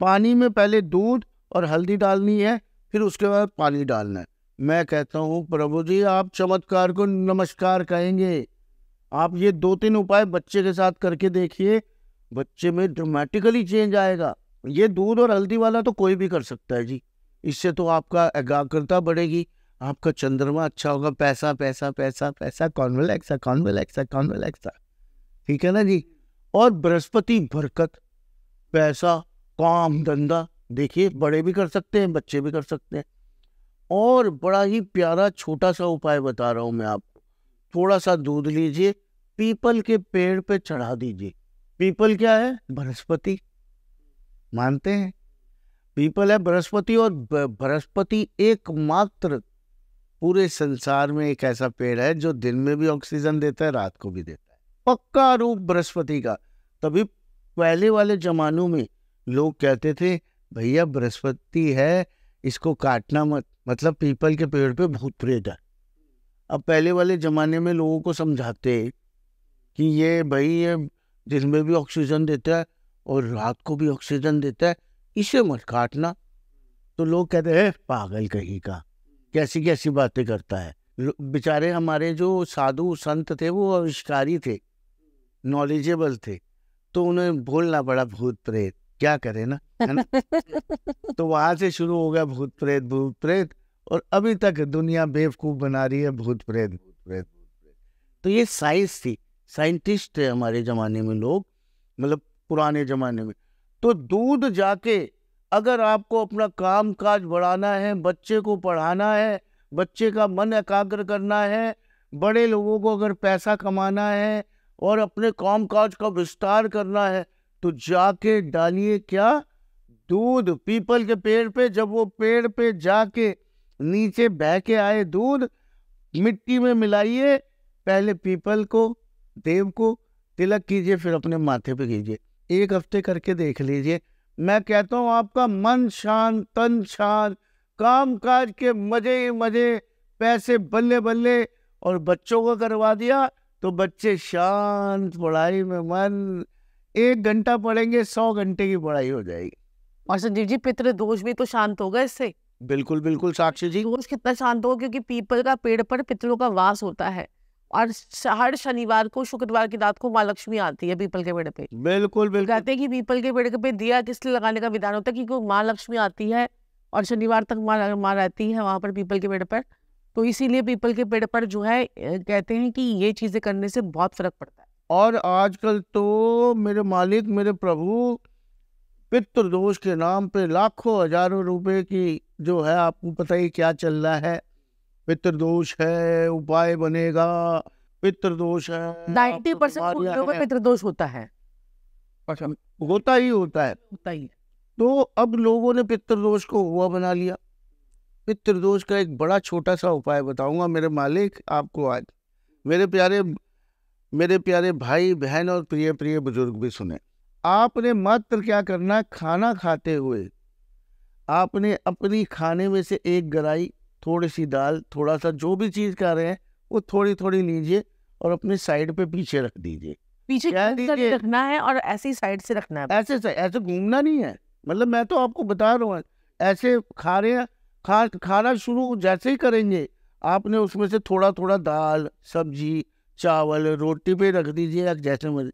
पानी में पहले दूध और हल्दी डालनी है फिर उसके बाद पानी डालना है मैं कहता हूँ प्रभु जी आप चमत्कार को नमस्कार कहेंगे आप ये दो तीन उपाय बच्चे के साथ करके देखिए बच्चे में ड्रामेटिकली चेंज आएगा ये दूध और हल्दी वाला तो कोई भी कर सकता है जी इससे तो आपका एकाग्रता बढ़ेगी आपका चंद्रमा अच्छा होगा पैसा पैसा पैसा पैसा कॉन्वेलेक्सा कौन कॉन्वेलेक्सा ठीक है ना जी और बृहस्पति बरकत पैसा काम धंधा देखिए बड़े भी कर सकते हैं बच्चे भी कर सकते हैं और बड़ा ही प्यारा छोटा सा उपाय बता रहा हूँ मैं आपको थोड़ा सा दूध लीजिए पीपल के पेड़ पे चढ़ा दीजिए पीपल क्या है बृहस्पति मानते हैं पीपल है बृहस्पति और बृहस्पति एकमात्र पूरे संसार में एक ऐसा पेड़ है जो दिन में भी ऑक्सीजन देता है रात को भी देता है पक्का रूप बृहस्पति का तभी पहले वाले जमानों में लोग कहते थे भैया बृहस्पति है इसको काटना मत मतलब पीपल के पेड़ पे भूत प्रेत है अब पहले वाले जमाने में लोगों को समझाते कि ये भाई ये दिन में भी ऑक्सीजन देता है और रात को भी ऑक्सीजन देता है इसे मत काटना तो लोग कहते हैं पागल कहीं का कैसी कैसी बातें करता है बेचारे हमारे जो साधु संत थे वो आविष्कारी थे नॉलेजेबल थे तो उन्हें बोलना पड़ा भूत प्रेत क्या करे ना [LAUGHS] तो वहां से शुरू हो गया भूत प्रेत भूत प्रेत और अभी तक दुनिया बेवकूफ बना रही है भूत प्रेत भूत प्रेत भूत प्रेत तो ये साइंस थी साइंटिस्ट थे हमारे ज़माने में लोग मतलब पुराने ज़माने में तो दूध जाके अगर आपको अपना काम काज बढ़ाना है बच्चे को पढ़ाना है बच्चे का मन एकाग्र करना है बड़े लोगों को अगर पैसा कमाना है और अपने काम काज का विस्तार करना है तो जाके डालिए क्या दूध पीपल के पेड़ पे जब वो पेड़ पे जाके नीचे बह के आए दूध मिट्टी में मिलाइए पहले पीपल को देव को तिलक कीजिए फिर अपने माथे पे कीजिए एक हफ्ते करके देख लीजिए मैं कहता हूँ आपका मन शांत तन शांत काम काज के मजे ही मजे पैसे बल्ले बल्ले और बच्चों को करवा दिया तो बच्चे शांत पढ़ाई में मन एक घंटा पढ़ेंगे सौ घंटे की पढ़ाई हो जाएगी और संजीव जी पितृ दोष भी तो शांत होगा इससे बिल्कुल बिल्कुल साक्षी जी दोष कितना शांत होगा क्योंकि पीपल का पेड़ पर पितरों का वास होता है और हर शनिवार को शुक्रवार की रात को माँ लक्ष्मी आती है पीपल के पेड़ पे बिल्कुल बिल्कुल कहते हैं कि पीपल के पेड़ पे दिया किस लिए लगाने का विधान होता है क्योंकि माँ लक्ष्मी आती है और शनिवार तक माँ माँ रहती है वहाँ पर पीपल के पेड़ पर तो इसीलिए पीपल के पेड़ पर जो है कहते हैं कि ये चीज़ें करने से बहुत फर्क पड़ता है और आजकल तो मेरे मालिक मेरे प्रभु पितृदोष के नाम पे लाखों हजारों रुपए की जो है आपको पता ही क्या चल रहा है पितृदोष है उपाय बनेगा पितृदोष है नाइन्टी परसेंट में पितृदोष होता है अच्छा होता ही होता है होता ही तो अब लोगों ने पितृदोष को हुआ बना लिया पितृदोष का एक बड़ा छोटा सा उपाय बताऊंगा मेरे मालिक आपको आज मेरे प्यारे मेरे प्यारे भाई बहन और प्रिय प्रिय बुजुर्ग भी सुने आपने मात्र क्या करना खाना खाते हुए आपने अपनी खाने में से एक गराई थोड़ी सी दाल थोड़ा सा जो भी चीज़ खा रहे हैं वो थोड़ी थोड़ी लीजिए और अपने साइड पे पीछे रख दीजिए पीछे रखना है और ऐसे ही साइड से रखना है ऐसे ऐसे घूमना नहीं है मतलब मैं तो आपको बता रहा हूँ ऐसे खा रहे हैं खा खाना शुरू जैसे ही करेंगे आपने उसमें से थोड़ा थोड़ा दाल सब्जी चावल रोटी पे रख दीजिए या जैसे मर्जी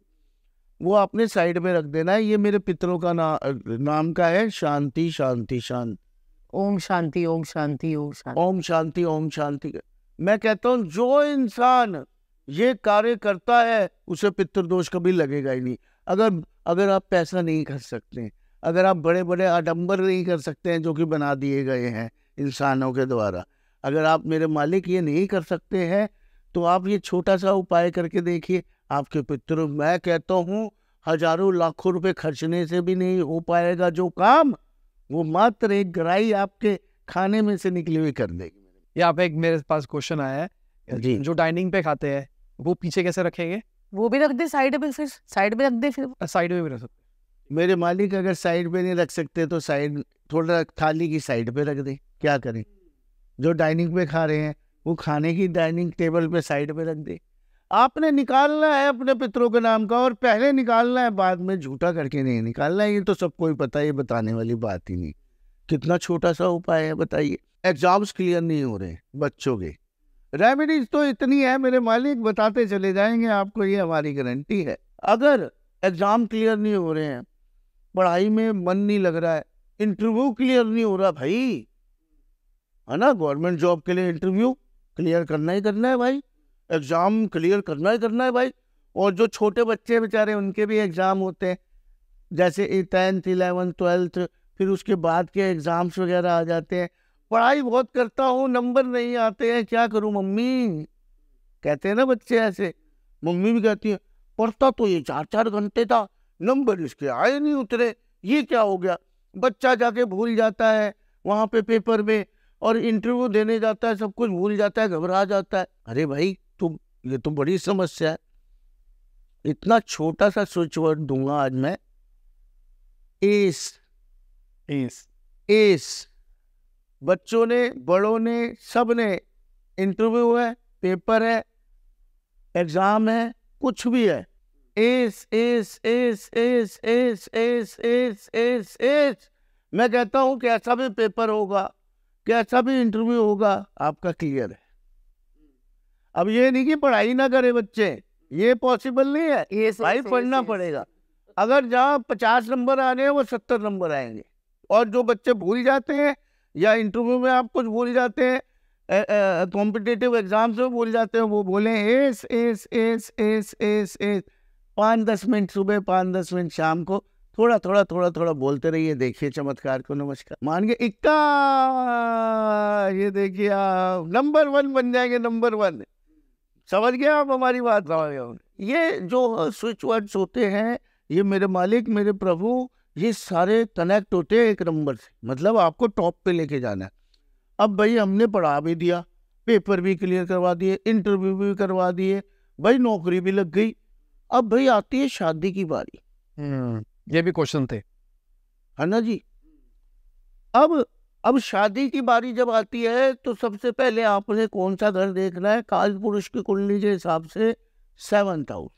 वो आपने साइड में रख देना है ये मेरे पितरों का ना नाम का है शांति शांति शांति ओम शांति ओम शांति ओम शांति ओम शांति ओम शांति मैं कहता हूँ जो इंसान ये कार्य करता है उसे पितृदोष कभी लगेगा ही नहीं अगर अगर आप पैसा नहीं कर सकते अगर आप बड़े बड़े आडम्बर नहीं कर सकते हैं जो कि बना दिए गए हैं इंसानों के द्वारा अगर आप मेरे मालिक ये नहीं कर सकते हैं तो आप ये छोटा सा उपाय करके देखिए आपके पितृ मैं कहता हूँ हजारों लाखों रुपए खर्चने से भी नहीं हो पाएगा जो काम वो मात्र एक ग्राही आपके खाने में से निकली हुई कर देगी यहाँ पे एक मेरे पास क्वेश्चन आया है जी जो डाइनिंग पे खाते हैं वो पीछे कैसे रखेंगे वो भी रख दे साइड में फिर साइड में रख दे फिर साइड में भी रख सकते मेरे मालिक अगर साइड पे नहीं रख सकते तो साइड थोड़ा थाली की साइड पे रख दे क्या करें जो डाइनिंग पे खा रहे हैं वो खाने की डाइनिंग टेबल पे साइड पे रख दे आपने निकालना है अपने पितरों के नाम का और पहले निकालना है बाद में झूठा करके नहीं निकालना है ये तो सबको ही पता है बताने वाली बात ही नहीं कितना छोटा सा उपाय है बताइए एग्जाम्स क्लियर नहीं हो रहे बच्चों के रेमेडीज तो इतनी है मेरे मालिक बताते चले जाएंगे आपको ये हमारी गारंटी है अगर एग्जाम क्लियर नहीं हो रहे हैं पढ़ाई में मन नहीं लग रहा है इंटरव्यू क्लियर नहीं हो रहा भाई है ना गवर्नमेंट जॉब के लिए इंटरव्यू क्लियर करना ही करना है भाई एग्ज़ाम क्लियर करना ही करना है भाई और जो छोटे बच्चे बेचारे उनके भी एग्ज़ाम होते हैं जैसे टेंथ इलेवेंथ ट्वेल्थ फिर उसके बाद के एग्ज़ाम्स वगैरह आ जाते हैं पढ़ाई बहुत करता हूँ नंबर नहीं आते हैं क्या करूँ मम्मी कहते हैं ना बच्चे ऐसे मम्मी भी कहती है पढ़ता तो ये चार चार घंटे था नंबर इसके आए नहीं उतरे ये क्या हो गया बच्चा जाके भूल जाता है वहाँ पे पेपर में और इंटरव्यू देने जाता है सब कुछ भूल जाता है घबरा जाता है अरे भाई तुम ये तो बड़ी समस्या है इतना छोटा सा स्विच वर्ड दूंगा आज मैं एस एस एस बच्चों ने बड़ों ने सब ने इंटरव्यू है पेपर है एग्जाम है कुछ भी है yes yes yes yes yes yes yes yes yes मैं कहता कि कैसा भी पेपर होगा कैसा भी इंटरव्यू होगा आपका क्लियर है अब ये नहीं कि पढ़ाई ना करे बच्चे ये पॉसिबल नहीं है ये भाई पढ़ना पड़ेगा अगर जहाँ पचास नंबर आ रहे हैं वो सत्तर नंबर आएंगे और जो बच्चे भूल जाते हैं या इंटरव्यू में आप कुछ भूल जाते हैं कॉम्पिटेटिव एग्जाम्स में भूल जाते हैं वो बोले yes yes yes yes yes yes पाँच दस मिनट सुबह पाँच दस मिनट शाम को थोड़ा थोड़ा थोड़ा थोड़ा बोलते रहिए देखिए चमत्कार को नमस्कार मान गए इक्का ये देखिए आप नंबर वन बन जाएंगे नंबर वन समझ गया आप हमारी बात समझ ये जो स्विच वर्ड्स होते हैं ये मेरे मालिक मेरे प्रभु ये सारे कनेक्ट होते हैं एक नंबर से मतलब आपको टॉप पे लेके जाना है अब भाई हमने पढ़ा भी दिया पेपर भी क्लियर करवा दिए इंटरव्यू भी करवा दिए भाई नौकरी भी लग गई अब भाई आती है शादी की बारी हम्म, ये भी क्वेश्चन थे है ना जी अब अब शादी की बारी जब आती है तो सबसे पहले आपने कौन सा घर देखना है काल पुरुष की कुंडली के हिसाब से सेवंथ हाउस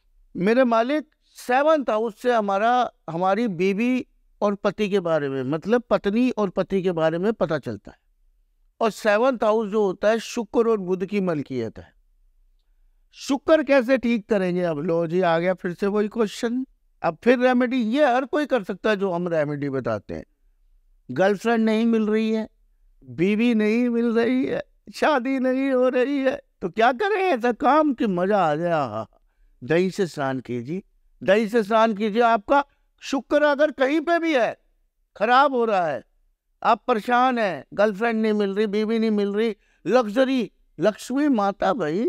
मेरे मालिक सेवंथ हाउस से हमारा हमारी बीवी और पति के बारे में मतलब पत्नी और पति के बारे में पता चलता है और सेवंथ हाउस जो होता है शुक्र और बुध की मलकियत है शुक्र कैसे ठीक करेंगे अब लो जी आ गया फिर से वही क्वेश्चन अब फिर रेमेडी ये हर कोई कर सकता है जो हम रेमेडी बताते हैं गर्लफ्रेंड नहीं मिल रही है बीवी नहीं मिल रही है शादी नहीं हो रही है तो क्या करें ऐसा काम कि मजा आ गया दही से स्नान कीजिए दही से स्नान कीजिए आपका शुक्र अगर कहीं पे भी है खराब हो रहा है आप परेशान हैं गर्लफ्रेंड नहीं मिल रही बीवी नहीं मिल रही लग्जरी लक्ष्मी माता भाई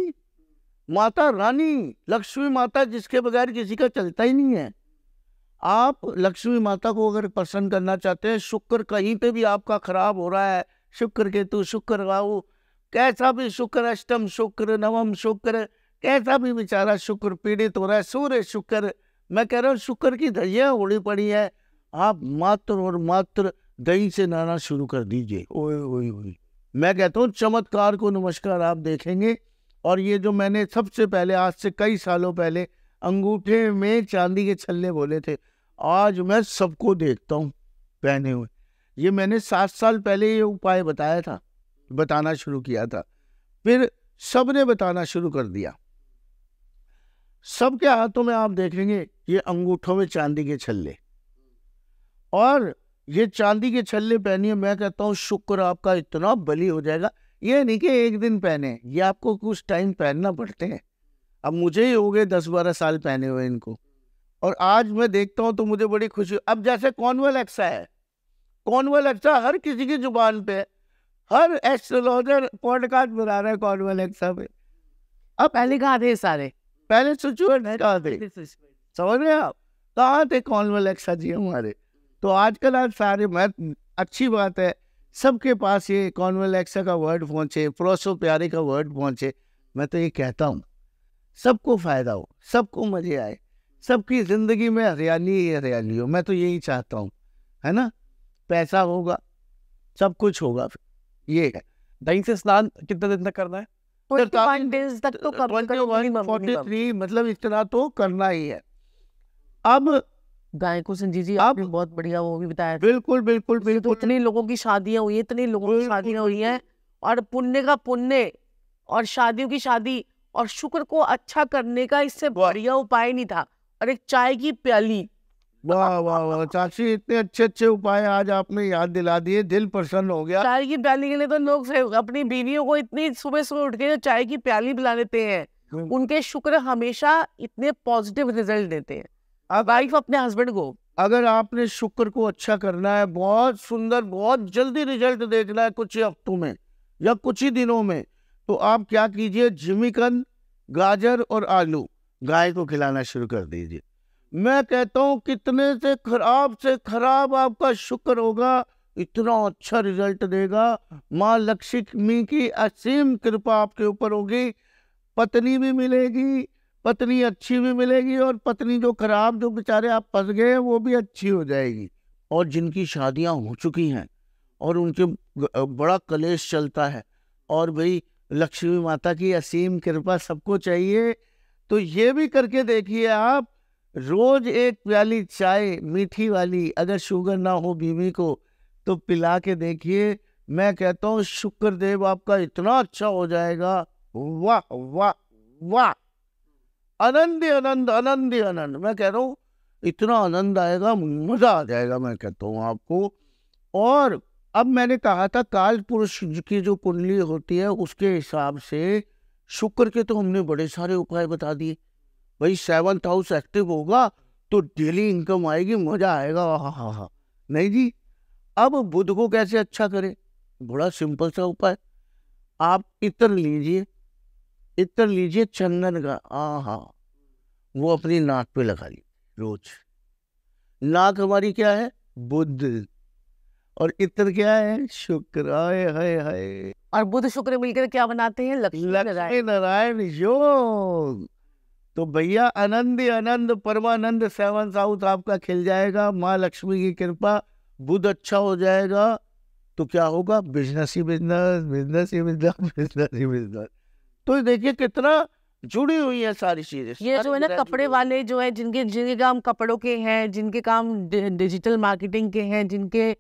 माता रानी लक्ष्मी माता जिसके बगैर किसी का चलता ही नहीं है आप लक्ष्मी माता को अगर प्रसन्न करना चाहते हैं शुक्र कहीं पे भी आपका खराब हो रहा है शुक्र केतु शुक्र राहु कैसा भी शुक्र अष्टम शुक्र नवम शुक्र कैसा भी बेचारा शुक्र पीड़ित हो रहा है सूर्य शुक्र मैं कह रहा हूँ शुक्र की धैया होड़ी पड़ी है आप मात्र और मात्र दही से नहाना शुरू कर दीजिए ओए ओए ओए मैं कहता हूँ चमत्कार को नमस्कार आप देखेंगे और ये जो मैंने सबसे पहले आज से कई सालों पहले अंगूठे में चांदी के छल्ले बोले थे आज मैं सबको देखता हूँ पहने हुए ये मैंने सात साल पहले ये उपाय बताया था बताना शुरू किया था फिर सब ने बताना शुरू कर दिया सबके हाथों में आप देखेंगे ये अंगूठों में चांदी के छल्ले और ये चांदी के छल्ले पहनिए मैं कहता हूँ शुक्र आपका इतना बली हो जाएगा ये नहीं कि एक दिन पहने ये आपको कुछ टाइम पहनना पड़ते हैं अब मुझे ही हो गए दस बारह साल पहने हुए इनको और आज मैं देखता हूँ तो मुझे बड़ी खुशी अब जैसे कॉनवेल एक्सा है कॉनवेल एक्सा हर किसी की जुबान पे है हर एस्ट्रोलॉजर पॉडकास्ट बना रहा है कॉनवेल एक्सा पे अब पहले कहा थे सारे पहले सिचुएट कहा थे समझ रहे आप कहाँ थे कॉनवेल एक्सा जी हमारे तो आजकल आज सारे मैं अच्छी बात है सबके पास ये कॉनवेल एक्सा का वर्ड पहुँचे प्रोसो प्यारे का वर्ड पहुँचे मैं तो ये कहता हूँ सबको फायदा हो सबको मजे आए सबकी ज़िंदगी में हरियाली ही हरियाली हो मैं तो यही चाहता हूँ है ना पैसा होगा सब कुछ होगा ये है से स्नान कितने दिन तक करना है तो मतलब इतना तो करना ही है अब गायको सिंह जी जी आप बहुत बढ़िया वो भी बताया बिल्कुल बिल्कुल तो बिल्कुल इतने लोगों की शादियां हुई इतने लोगों की शादियां हुई हैं और पुण्य का पुण्य और शादियों की शादी और शुक्र को अच्छा करने का इससे बढ़िया उपाय नहीं था और एक चाय की प्याली वाह वाह वाह चाची इतने अच्छे अच्छे उपाय आज आपने याद दिला दिए दिल प्रसन्न हो गया चाय की प्याली के लिए तो लोग अपनी बीवियों को इतनी सुबह सुबह उठ के जो चाय की प्याली पिला लेते हैं हम्म। उनके शुक्र हमेशा इतने पॉजिटिव रिजल्ट देते हैं अब वाइफ अपने हस्बैंड को अगर आपने शुक्र को अच्छा करना है बहुत सुंदर बहुत जल्दी रिजल्ट देखना है कुछ हफ्तों में या कुछ ही दिनों में तो आप क्या कीजिए जिमीकन गाजर और आलू गाय को खिलाना शुरू कर दीजिए मैं कहता हूँ कितने से खराब से खराब आपका शुक्र होगा इतना अच्छा रिजल्ट देगा माँ लक्ष्मी की असीम कृपा आपके ऊपर होगी पत्नी भी मिलेगी पत्नी अच्छी भी मिलेगी और पत्नी जो खराब जो बेचारे आप फंस गए हैं वो भी अच्छी हो जाएगी और जिनकी शादियाँ हो चुकी हैं और उनके बड़ा कलेश चलता है और भाई लक्ष्मी माता की असीम कृपा सबको चाहिए तो ये भी करके देखिए आप रोज एक प्याली चाय मीठी वाली अगर शुगर ना हो बीवी को तो पिला के देखिए मैं कहता हूँ शुक्रदेव आपका इतना अच्छा हो जाएगा वाह वाह वाह आनंद आनंद आनंद आनंद मैं कह रहा हूँ इतना आनंद आएगा मजा आ जाएगा मैं कहता हूँ आपको और अब मैंने कहा था काल पुरुष की जो कुंडली होती है उसके हिसाब से शुक्र के तो हमने बड़े सारे उपाय बता दिए भाई सेवंथ हाउस एक्टिव होगा तो डेली इनकम आएगी मजा आएगा हाँ हाँ हाँ, हाँ। नहीं जी अब बुध को कैसे अच्छा करें बड़ा सिंपल सा उपाय आप इतर लीजिए इतर लीजिए चंदन का हाँ हाँ वो अपनी नाक पे लगा लीजिए रोज नाक हमारी क्या है बुद्ध और इतर क्या है शुक्र आय हाय हाय और बुध शुक्र मिलकर क्या बनाते हैं लक्ष्मी नारायण योग तो भैया आनंद आनंद परमानंद सेवन साउथ आपका खिल जाएगा माँ लक्ष्मी की कृपा बुध अच्छा हो जाएगा तो क्या होगा बिजनेस ही बिजनेस बिजनेस ही बिजनेस [LAUGHS] बिजनेस ही बिजनेस तो देखिए कितना जुड़ी हुई है सारी चीजें ये जो है ना कपड़े वाले जो है जिनके जिनके काम कपड़ों के हैं जिनके काम डिजिटल मार्केटिंग के हैं जिनके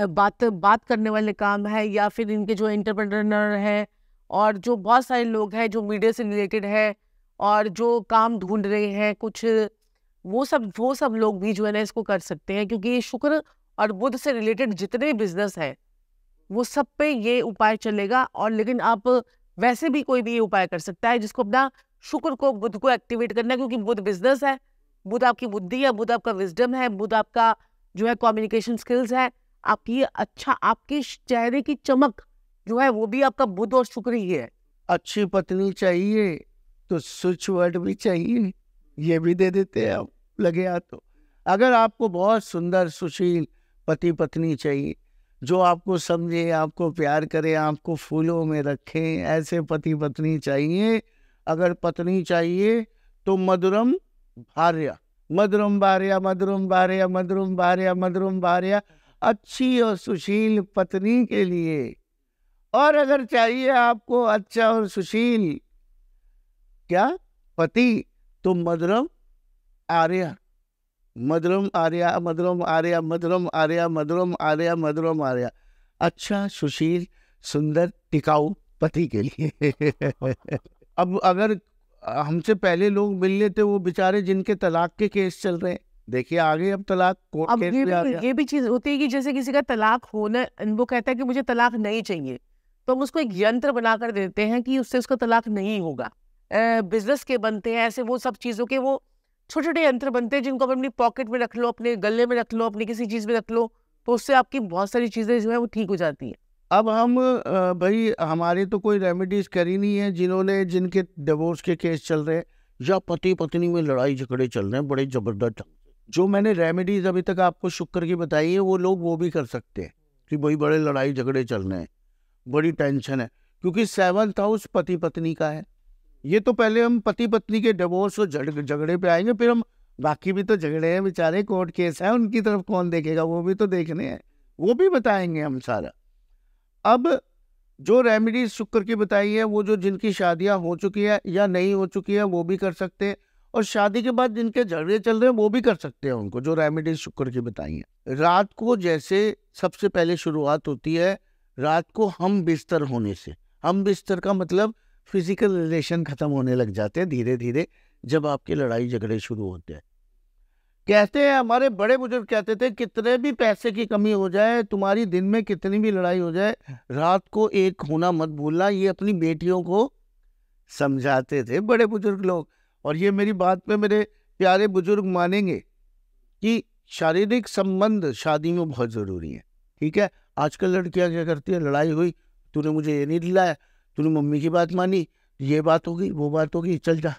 बात बात करने वाले काम है या फिर इनके जो इंटरप्रनर हैं और जो बहुत सारे लोग हैं जो मीडिया से रिलेटेड है और जो काम ढूंढ रहे हैं कुछ वो सब वो सब लोग भी जो है ना इसको कर सकते हैं क्योंकि शुक्र और बुध से रिलेटेड जितने बिजनेस हैं वो सब पे ये उपाय चलेगा और लेकिन आप वैसे भी कोई भी ये उपाय कर सकता है जिसको अपना शुक्र को बुध को एक्टिवेट करना है क्योंकि बुध बिजनेस है बुध आपकी बुद्धि है बुध आपका विजडम है बुध आपका जो है कम्युनिकेशन स्किल्स है आपकी अच्छा आपके चेहरे की चमक जो है वो भी आपका बुध और शुक्र ही है अच्छी पत्नी चाहिए तो स्विच वर्ड भी चाहिए ये भी दे देते हैं आप लगे आ तो अगर आपको बहुत सुंदर सुशील पति पत्नी चाहिए जो आपको समझे आपको प्यार करे आपको फूलों में रखे ऐसे पति पत्नी चाहिए अगर पत्नी चाहिए तो मधुरम भार्या मधुरम भार्या मधुरम भार्या मधुरम भार्या मधुरम भार्या अच्छी और सुशील पत्नी के लिए और अगर चाहिए आपको अच्छा और सुशील क्या पति तो मधुरम आर्या मधुरम आर्या मधुरम आर्या मधुरम आर्या मधुरम आर्या मधुरम आर्या अच्छा सुशील सुंदर टिकाऊ पति के लिए अब अगर हमसे पहले लोग मिल लेते वो बेचारे जिनके तलाक के केस चल रहे हैं देखिए आगे अब तलाक कोर्ट अब केस ये, भी, आ ये भी चीज होती है कि जैसे किसी का तलाक होना वो कहता है कि मुझे तलाक नहीं चाहिए तो हम उसको एक यंत्र बनाकर देते हैं कि उससे उसका तलाक नहीं होगा बिजनेस के बनते हैं ऐसे वो सब चीज़ों के वो छोटे छोटे यंत्र बनते हैं जिनको अपनी पॉकेट में रख लो अपने गले में रख लो अपनी किसी चीज़ में रख लो तो उससे आपकी बहुत सारी चीज़ें जो है वो ठीक हो जाती है अब हम भाई हमारे तो कोई रेमेडीज करी नहीं है जिन्होंने जिनके डिवोर्स के केस चल रहे हैं या पति पत्नी में लड़ाई झगड़े चल रहे हैं बड़े जबरदस्त ढंग जो मैंने रेमेडीज अभी तक आपको शुक्र की बताई है वो लोग वो भी कर सकते हैं कि भाई बड़े लड़ाई झगड़े चल रहे हैं बड़ी टेंशन है क्योंकि सेवन्थ हाउस पति पत्नी का है ये तो पहले हम पति पत्नी के डिवोर्स और झगड़े पे आएंगे फिर हम बाकी भी तो झगड़े हैं बेचारे कोर्ट केस हैं उनकी तरफ कौन देखेगा वो भी तो देखने हैं वो भी बताएंगे हम सारा अब जो रेमेडीज शुक्र की बताई है वो जो जिनकी शादियां हो चुकी है या नहीं हो चुकी है वो भी कर सकते हैं और शादी के बाद जिनके झगड़े चल रहे हैं वो भी कर सकते हैं उनको जो रेमेडीज शुक्र की बताई हैं रात को जैसे सबसे पहले शुरुआत होती है रात को हम बिस्तर होने से हम बिस्तर का मतलब फिजिकल रिलेशन खत्म होने लग जाते हैं धीरे धीरे जब आपके लड़ाई झगड़े शुरू होते हैं कहते हैं हमारे बड़े बुजुर्ग कहते थे कितने भी पैसे की कमी हो जाए तुम्हारी दिन में कितनी भी लड़ाई हो जाए रात को एक होना मत भूलना ये अपनी बेटियों को समझाते थे बड़े बुजुर्ग लोग और ये मेरी बात पे मेरे प्यारे बुजुर्ग मानेंगे कि शारीरिक संबंध शादी में बहुत ज़रूरी है ठीक है आजकल लड़कियां क्या करती हैं लड़ाई हुई तूने मुझे ये नहीं दिलाया तूने मम्मी की बात मानी ये बात होगी वो बात होगी चल जा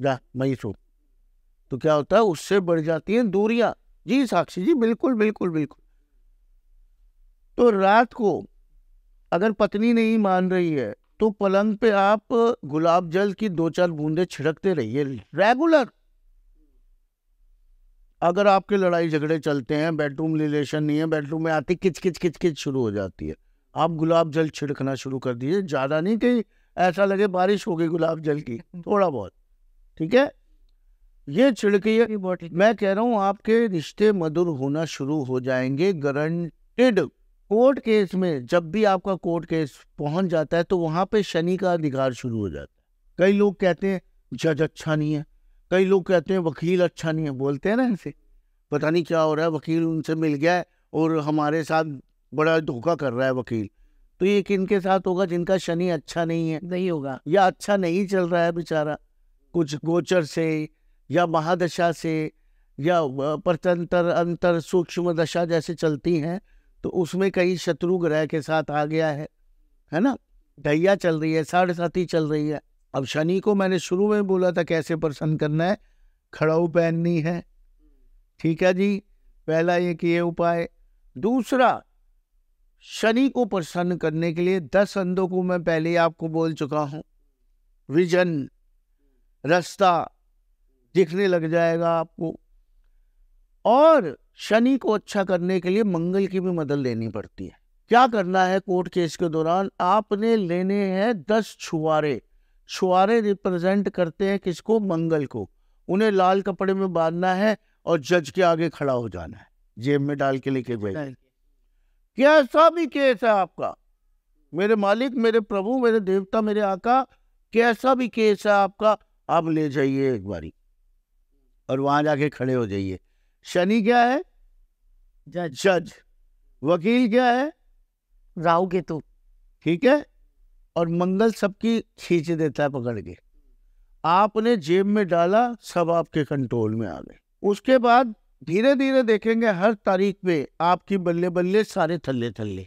जा मई सो तो क्या होता है उससे बढ़ जाती हैं दूरियां जी साक्षी जी बिल्कुल बिल्कुल बिल्कुल तो रात को अगर पत्नी नहीं मान रही है तो पलंग पे आप गुलाब जल की दो चार बूंदे छिड़कते रहिए रेगुलर अगर आपके लड़ाई झगड़े चलते हैं बेडरूम रिलेशन नहीं है बेडरूम में आती किच किच किच किच शुरू हो जाती है आप गुलाब जल छिड़कना शुरू कर दीजिए ज़्यादा नहीं कहीं ऐसा लगे बारिश हो गई गुलाब जल की [LAUGHS] थोड़ा बहुत ठीक है ये छिड़किए मैं कह रहा हूँ आपके रिश्ते मधुर होना शुरू हो जाएंगे गारंटेड कोर्ट केस में जब भी आपका कोर्ट केस पहुंच जाता है तो वहां पे शनि का अधिकार शुरू हो जाता है कई लोग कहते हैं जज अच्छा नहीं है कई लोग कहते हैं वकील अच्छा नहीं है बोलते हैं ना इनसे पता नहीं क्या हो रहा है वकील उनसे मिल गया है और हमारे साथ बड़ा धोखा कर रहा है वकील तो ये किनके साथ होगा जिनका शनि अच्छा नहीं है नहीं होगा या अच्छा नहीं चल रहा है बेचारा कुछ गोचर से या महादशा से या प्रतंत्र अंतर सूक्ष्म दशा जैसे चलती हैं तो उसमें कई शत्रु ग्रह के साथ आ गया है है ना ढैया चल रही है साढ़े साथ ही चल रही है अब शनि को मैंने शुरू में बोला था कैसे प्रसन्न करना है खड़ाऊ पहननी है ठीक है जी पहला ये किए उपाय दूसरा शनि को प्रसन्न करने के लिए दस अंधों को मैं पहले आपको बोल चुका हूँ विजन रास्ता दिखने लग जाएगा आपको और शनि को अच्छा करने के लिए मंगल की भी मदद लेनी पड़ती है क्या करना है कोर्ट केस के दौरान आपने लेने हैं दस छुआरे छुआरे रिप्रेजेंट करते हैं किसको मंगल को उन्हें लाल कपड़े में बांधना है और जज के आगे खड़ा हो जाना है जेब में डाल के लेके गए कैसा भी केस है आपका मेरे मालिक मेरे प्रभु मेरे देवता मेरे आका कैसा भी केस है आपका आप ले जाइए एक बारी और वहां जाके खड़े हो जाइए शनि क्या है जज जज वकील क्या है राहु केतु ठीक है और मंगल सबकी खींच देता है पकड़ के आपने जेब में डाला सब आपके कंट्रोल में आ गए उसके बाद धीरे धीरे देखेंगे हर तारीख पे आपकी बल्ले बल्ले सारे थल्ले थल्ले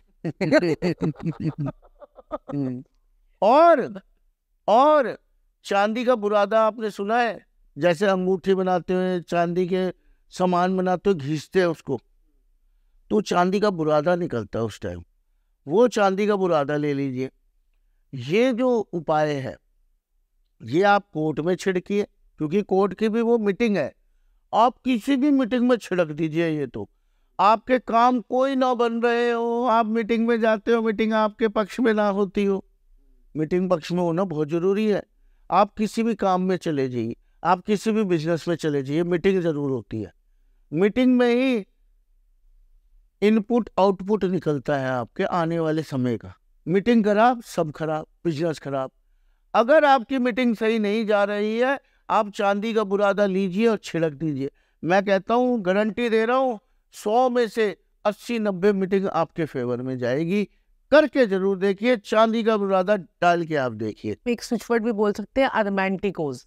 और और चांदी का बुरादा आपने सुना है जैसे अंगूठी बनाते हैं चांदी के सामान बनाते हैं घिसते हैं उसको तो चांदी का बुरादा निकलता है उस टाइम वो चांदी का बुरादा ले लीजिए ये जो उपाय है ये आप कोर्ट में छिड़किए क्योंकि कोर्ट की भी वो मीटिंग है आप किसी भी मीटिंग में छिड़क दीजिए ये तो आपके काम कोई ना बन रहे हो आप मीटिंग में जाते हो मीटिंग आपके पक्ष में ना होती हो मीटिंग पक्ष में होना बहुत ज़रूरी है आप किसी भी काम में चले जाइए आप किसी भी बिजनेस में चले जाइए मीटिंग ज़रूर होती है मीटिंग में ही इनपुट आउटपुट निकलता है आपके आने वाले समय का मीटिंग खराब सब खराब बिजनेस खराब अगर आपकी मीटिंग सही नहीं जा रही है आप चांदी का बुरादा लीजिए और छिड़क दीजिए मैं कहता हूँ गारंटी दे रहा हूँ सौ में से अस्सी नब्बे मीटिंग आपके फेवर में जाएगी करके जरूर देखिए चांदी का बुरादा डाल के आप देखिए एक स्विचवर्ड भी बोल सकते हैं अरमेंटिकोज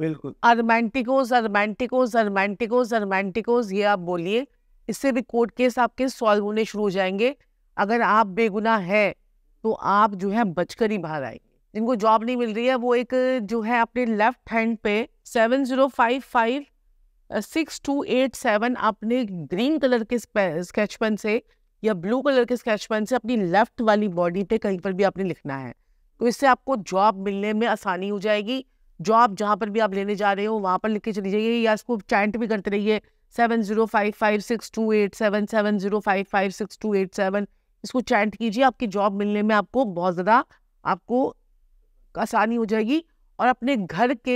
बिल्कुल अरमेंटिकोज अरमेंटिकोज अरमेंटिकोज अरमेंटिकोज ये आप बोलिए इससे भी कोर्ट केस आपके सॉल्व होने शुरू हो जाएंगे अगर आप बेगुनाह है तो आप जो है बचकर ही बाहर आएंगे जिनको जॉब नहीं मिल रही है वो एक जो है अपने लेफ्ट हैंड पे seven zero five five six two eight seven आपने ग्रीन कलर के स्केच पेन से या ब्लू कलर के स्केच पेन से अपनी लेफ्ट वाली बॉडी पे कहीं पर भी आपने लिखना है तो इससे आपको जॉब मिलने में आसानी हो जाएगी जॉब जहाँ पर भी आप लेने जा रहे हो वहाँ पर लिख के चली जाइए या इसको चैंट भी करते रहिए seven zero five five six two eight seven seven zero five five six two eight seven इसको चैट कीजिए आपकी जॉब मिलने में आपको बहुत ज़्यादा आपको आसानी हो जाएगी और अपने घर के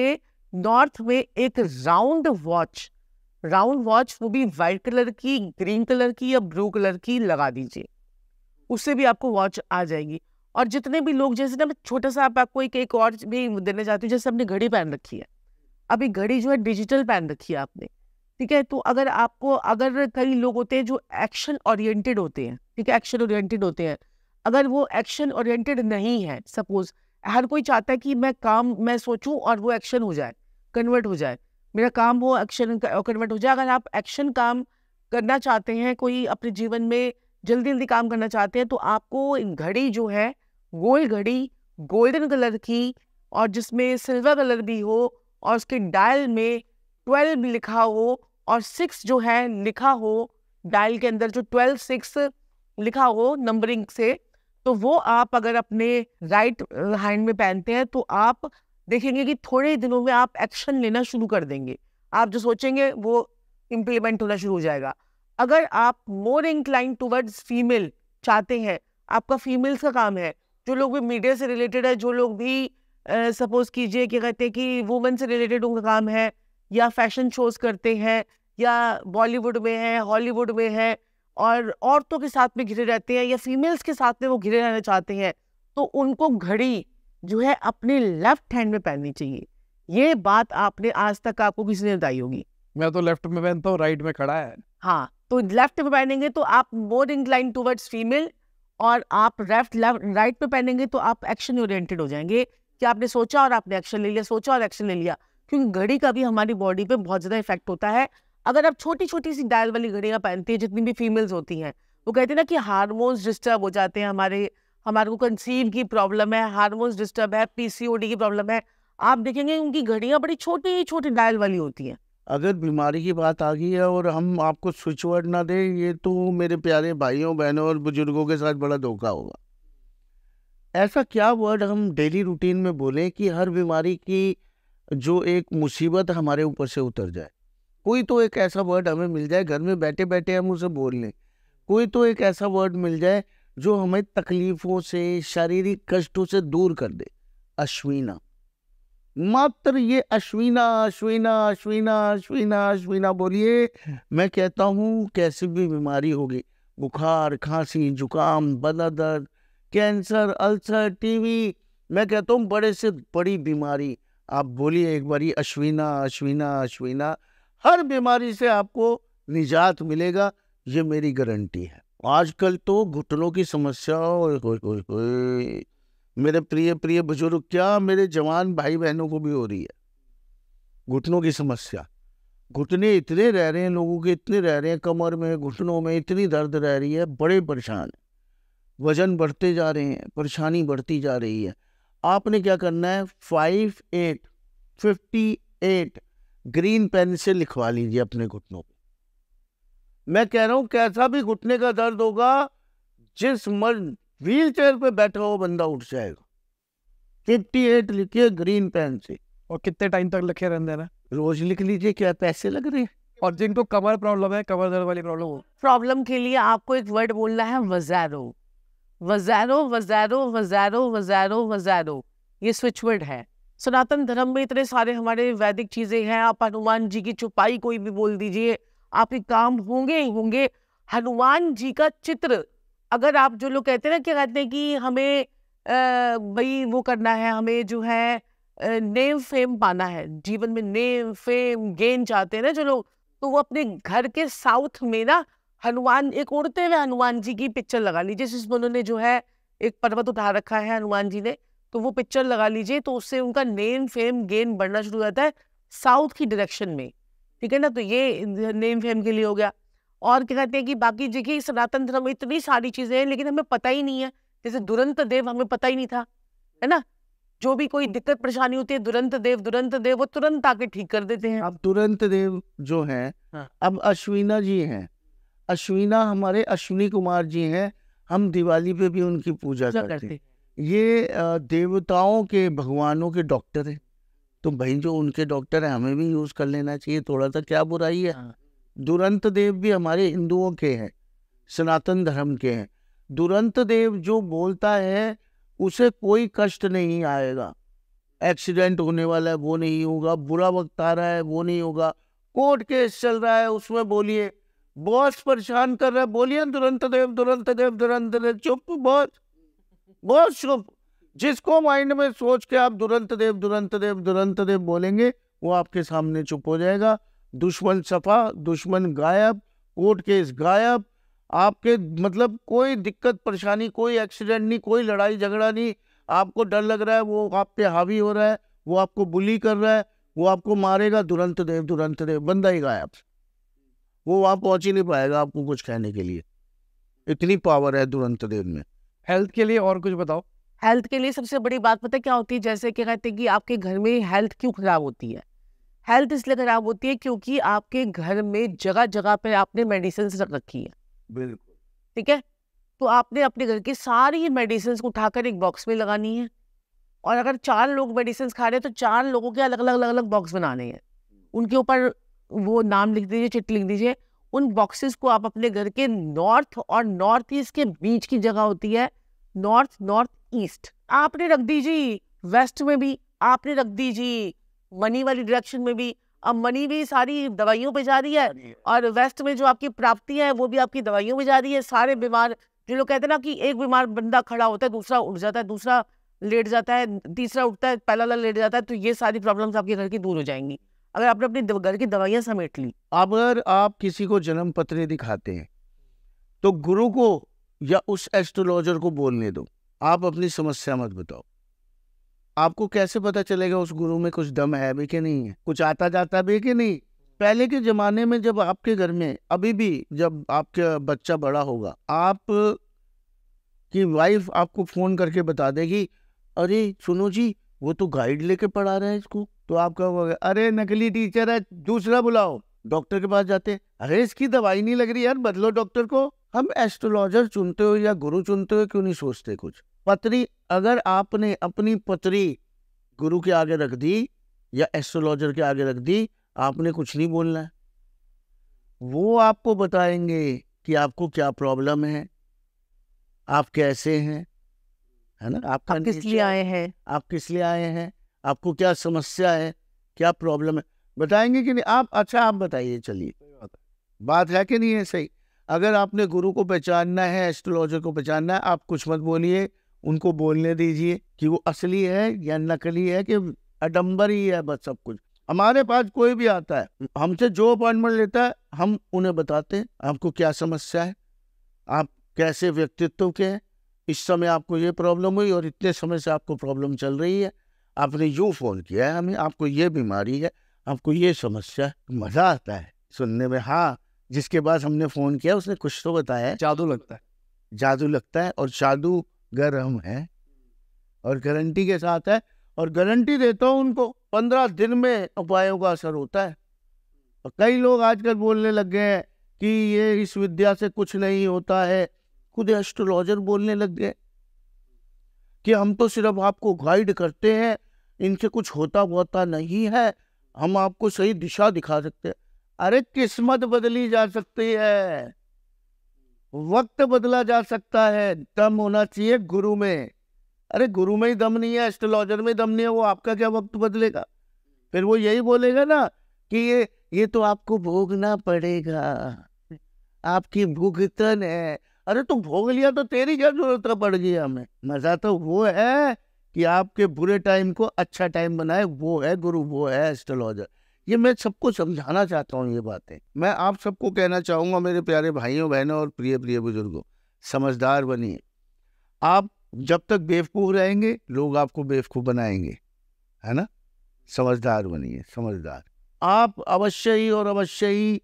नॉर्थ में एक राउंड वॉच राउंड वॉच वो भी वाइट कलर की ग्रीन कलर की या ब्लू कलर की लगा दीजिए उससे भी आपको वॉच आ जाएगी और जितने भी लोग जैसे ना मैं छोटा सा आप आपको एक एक और भी देना चाहती हूँ जैसे आपने घड़ी पहन रखी है अभी घड़ी जो है डिजिटल पहन रखी है आपने ठीक है तो अगर आपको अगर कई लोग होते हैं जो एक्शन ओरिएंटेड होते हैं ठीक है एक्शन ओरिएंटेड होते हैं अगर वो एक्शन ओरिएंटेड नहीं है सपोज हर कोई चाहता है कि मैं काम मैं सोचूं और वो एक्शन हो जाए कन्वर्ट हो जाए मेरा काम वो एक्शन कन्वर्ट हो जाए अगर आप एक्शन काम करना चाहते हैं कोई अपने जीवन में जल्दी जल्दी काम करना चाहते हैं तो आपको घड़ी जो है गोल घड़ी गोल्डन कलर की और जिसमें सिल्वर कलर भी हो और उसके डायल में ट्वेल्व भी लिखा हो और सिक्स जो है लिखा हो डायल के अंदर जो ट्वेल्व सिक्स लिखा हो नंबरिंग से तो वो आप अगर अपने राइट हैंड में पहनते हैं तो आप देखेंगे कि थोड़े दिनों में आप एक्शन लेना शुरू कर देंगे आप जो सोचेंगे वो इम्प्लीमेंट होना शुरू हो जाएगा अगर आप मोर इंक्लाइन टूवर्ड्स फीमेल चाहते हैं आपका फीमेल्स का काम है जो लोग भी मीडिया से रिलेटेड है जो लोग भी सपोज कीजिए क्या कहते हैं कि वुमेन से रिलेटेड उनका काम है या फैशन शोज करते हैं या बॉलीवुड में है हॉलीवुड में है और औरतों के साथ में घिरे रहते हैं या फीमेल्स के साथ में वो घिरे रहना चाहते हैं तो उनको घड़ी जो है अपने लेफ्ट हैंड में पहननी चाहिए ये बात आपने आज तक आपको किसी ने बताई होगी मैं तो लेफ्ट में पहनता हूँ राइट में खड़ा है हाँ तो लेफ्ट में पहनेंगे तो आप मोर इंक्लाइन टूवर्ड्स फीमेल और आप लेफ्ट लेफ्ट राइट पे पहनेंगे तो आप एक्शन ओरिएंटेड हो जाएंगे कि आपने सोचा और आपने एक्शन ले लिया सोचा और एक्शन ले लिया क्योंकि घड़ी का भी हमारी बॉडी पे बहुत ज़्यादा इफेक्ट होता है अगर आप छोटी छोटी सी डायल वाली घड़ियाँ पहनती है जितनी भी फीमेल्स होती हैं वो कहते हैं ना कि हारमोन्स डिस्टर्ब हो जाते हैं हमारे हमारे को कंसीव की प्रॉब्लम है हारमोन्स डिस्टर्ब है पी की प्रॉब्लम है आप देखेंगे उनकी घड़ियाँ बड़ी छोटी छोटी डायल वाली होती हैं अगर बीमारी की बात आ गई है और हम आपको स्विच वर्ड ना दें ये तो मेरे प्यारे भाइयों बहनों और बुजुर्गों के साथ बड़ा धोखा होगा ऐसा क्या वर्ड हम डेली रूटीन में बोलें कि हर बीमारी की जो एक मुसीबत हमारे ऊपर से उतर जाए कोई तो एक ऐसा वर्ड हमें मिल जाए घर में बैठे बैठे हम उसे बोल लें कोई तो एक ऐसा वर्ड मिल जाए जो हमें तकलीफों से शारीरिक कष्टों से दूर कर दे अश्वीना मात्र ये अश्वीना अश्विना अश्विना अश्विना अश्विना बोलिए मैं कहता हूँ कैसी भी बीमारी होगी बुखार खांसी जुकाम बदा दर्द कैंसर अल्सर टीवी मैं कहता हूँ बड़े से बड़ी बीमारी आप बोलिए एक बार ये अश्विना अश्विना हर बीमारी से आपको निजात मिलेगा ये मेरी गारंटी है आजकल तो घुटनों की समस्या मेरे प्रिय प्रिय बुजुर्ग क्या मेरे जवान भाई बहनों को भी हो रही है घुटनों की समस्या घुटने इतने रह रहे हैं लोगों के इतने रह रहे हैं कमर में घुटनों में इतनी दर्द रह रही है बड़े परेशान वजन बढ़ते जा रहे हैं परेशानी बढ़ती जा रही है आपने क्या करना है five eight fifty eight green pen से लिखवा लीजिए अपने घुटनों पे मैं कह रहा हूं कैसा भी घुटने का दर्द होगा जिस मर्ज व्हील चेयर पर बैठा हुआ बंदा उठ जाएगा फिफ्टी एट लिखिए ग्रीन पेन से और कितने टाइम तक लिखे रहने देना रोज लिख लीजिए क्या पैसे लग रहे हैं और जिनको कमर प्रॉब्लम है कमर दर्द वाली प्रॉब्लम प्रॉब्लम के लिए आपको एक वर्ड बोलना है वजारो वजारो वजारो वजारो वजारो वजारो ये स्विचवर्ड है सनातन धर्म में इतने सारे हमारे वैदिक चीजें हैं आप हनुमान जी की छुपाई कोई भी बोल दीजिए आपके काम होंगे ही होंगे हनुमान जी का चित्र अगर आप जो लोग कहते हैं ना क्या कहते हैं कि हमें भाई वो करना है हमें जो है नेम फेम पाना है जीवन में नेम फेम गेन चाहते हैं ना जो लोग तो वो अपने घर के साउथ में ना हनुमान एक उड़ते हुए हनुमान जी की पिक्चर लगा लीजिए जिसमें उन्होंने जो है एक पर्वत उठा रखा है हनुमान जी ने तो वो पिक्चर लगा लीजिए तो उससे उनका नेम फेम गेन बढ़ना शुरू हो जाता है साउथ की डायरेक्शन में ठीक है ना तो ये नेम फेम के लिए हो गया और क्या कहते हैं कि बाकी जगह सनातन धर्म में इतनी सारी चीजें हैं लेकिन हमें पता ही नहीं है जैसे दुरंत देव हमें पता ही नहीं था है ना जो भी कोई दिक्कत परेशानी होती है दुरंत देव दुरंत देव वो तुरंत आके ठीक कर देते हैं अब तुरंत देव जो है हाँ। अब अश्विना जी हैं अश्विना हमारे अश्विनी कुमार जी हैं हम दिवाली पे भी उनकी पूजा करते, करते हैं ये देवताओं के भगवानों के डॉक्टर हैं तो भाई जो उनके डॉक्टर हैं हमें भी यूज़ कर लेना चाहिए थोड़ा सा क्या बुराई है हाँ। दुरंत देव भी हमारे हिंदुओं के हैं सनातन धर्म के हैं दुरंत देव जो बोलता है उसे कोई कष्ट नहीं आएगा एक्सीडेंट होने वाला है वो नहीं होगा बुरा वक्त आ रहा है वो नहीं होगा कोर्ट केस चल रहा है उसमें बोलिए बॉस परेशान कर रहा है बोलिए दुरंत देव दुरंत देव दुरंत देव चुप बॉस बॉस चुप जिसको माइंड में सोच के आप दुरंत देव दुरंत देव दुरंत देव बोलेंगे वो आपके सामने चुप हो जाएगा दुश्मन सफा दुश्मन गायब कोर्ट केस गायब आपके मतलब कोई दिक्कत परेशानी कोई एक्सीडेंट नहीं कोई लड़ाई झगड़ा नहीं आपको डर लग रहा है वो आप पे हावी हो रहा है वो आपको बुली कर रहा है वो आपको मारेगा दुरंत देव दुरंत देव बंदा ही गायब वो वहाँ पहुँच ही नहीं पाएगा आपको कुछ कहने के लिए इतनी पावर है दुरंत देव में हेल्थ के लिए और कुछ बताओ हेल्थ के लिए सबसे बड़ी बात पता क्या होती है जैसे कि कहते हैं कि आपके घर में हेल्थ क्यों खराब होती है हेल्थ इसलिए खराब होती है क्योंकि आपके घर में जगह जगह पर आपने मेडिसिन रख रखी है बिल्कुल ठीक है तो आपने अपने घर की सारी मेडिसिन उठाकर एक बॉक्स में लगानी है और अगर चार लोग मेडिसिन खा रहे हैं तो चार लोगों के अलग अलग अलग अलग बॉक्स बनाने हैं उनके ऊपर वो नाम लिख दीजिए चिट लिख दीजिए उन बॉक्सेस को आप अपने घर के नॉर्थ और नॉर्थ ईस्ट के बीच की जगह होती है नॉर्थ नॉर्थ ईस्ट आपने रख दीजिए वेस्ट में भी आपने रख दीजिए मनी वाली डायरेक्शन में भी अब मनी भी सारी दवाइयों पे जा रही है और वेस्ट में जो आपकी प्राप्ति है वो भी आपकी दवाइयों पे जा रही है सारे बीमार जो लोग कहते हैं ना कि एक बीमार बंदा खड़ा होता है दूसरा उठ जाता है दूसरा लेट जाता है तीसरा उठता है पहला लेट जाता है तो ये सारी प्रॉब्लम्स आपके घर की दूर हो जाएंगी अगर आपने अपने घर की दवाइयाँ समेट ली अगर आप किसी को जन्म पत्र दिखाते हैं तो गुरु को या उस एस्ट्रोलॉजर को बोलने दो आप अपनी समस्या मत बताओ आपको कैसे पता चलेगा उस गुरु में कुछ दम है भी कि नहीं है कुछ आता जाता भी कि नहीं पहले के ज़माने में जब आपके घर में अभी भी जब आपका बच्चा बड़ा होगा आप की वाइफ आपको फ़ोन करके बता देगी अरे सुनो जी वो तो गाइड लेके पढ़ा रहे हैं इसको तो आप कहोगे अरे नकली टीचर है दूसरा बुलाओ डॉक्टर के पास जाते अरे इसकी दवाई नहीं लग रही यार बदलो डॉक्टर को हम एस्ट्रोलॉजर चुनते हो या गुरु चुनते हो क्यों नहीं सोचते कुछ पत्री अगर आपने अपनी पत्री गुरु के आगे रख दी या एस्ट्रोलॉजर के आगे रख दी आपने कुछ नहीं बोलना है वो आपको बताएंगे कि आपको क्या प्रॉब्लम है आप कैसे हैं है ना आप किस लिए आए हैं आप किस लिए आए हैं आपको क्या समस्या है क्या प्रॉब्लम है बताएंगे कि नहीं आप अच्छा आप बताइए चलिए बात है कि नहीं है सही अगर आपने गुरु को पहचानना है एस्ट्रोलॉजर को पहचानना है आप कुछ मत बोलिए उनको बोलने दीजिए कि वो असली है या नकली है कि अडम्बर ही है बस सब कुछ हमारे पास कोई भी आता है हमसे जो अपॉइंटमेंट लेता है हम उन्हें बताते हैं आपको क्या समस्या है आप कैसे व्यक्तित्व के हैं इस समय आपको ये प्रॉब्लम हुई और इतने समय से आपको प्रॉब्लम चल रही है आपने यूँ फ़ोन किया है हमें आपको ये बीमारी है आपको ये समस्या मज़ा आता है सुनने में हाँ जिसके पास हमने फ़ोन किया उसने कुछ तो बताया जादू लगता है जादू लगता है और जादू गर्म है और गारंटी के साथ है और गारंटी देता हूँ उनको पंद्रह दिन में उपायों का असर होता है और कई लोग आजकल बोलने लग गए हैं कि ये इस विद्या से कुछ नहीं होता है खुद एस्ट्रोलॉजर बोलने लग गए कि हम तो सिर्फ आपको गाइड करते हैं इनसे कुछ होता होता नहीं है हम आपको सही दिशा दिखा सकते हैं अरे किस्मत बदली जा सकती है वक्त बदला जा सकता है दम होना चाहिए गुरु में अरे गुरु में ही दम नहीं है एस्ट्रोलॉजर में दम नहीं है वो आपका क्या वक्त बदलेगा फिर वो यही बोलेगा ना कि ये ये तो आपको भोगना पड़ेगा आपकी भुगतन है अरे तू भोग लिया तो तेरी क्या जरूरत पड़ गई हमें मजा तो वो है कि आपके बुरे टाइम को अच्छा टाइम बनाए वो है गुरु वो है एस्ट्रोलॉजर ये मैं सबको समझाना चाहता हूँ ये बातें मैं आप सबको कहना चाहूँगा मेरे प्यारे भाइयों बहनों और प्रिय प्रिय बुजुर्गों समझदार बनिए आप जब तक बेवकूफ़ रहेंगे लोग आपको बेवकूफ़ बनाएंगे है ना समझदार बनिए समझदार आप अवश्य ही और अवश्य ही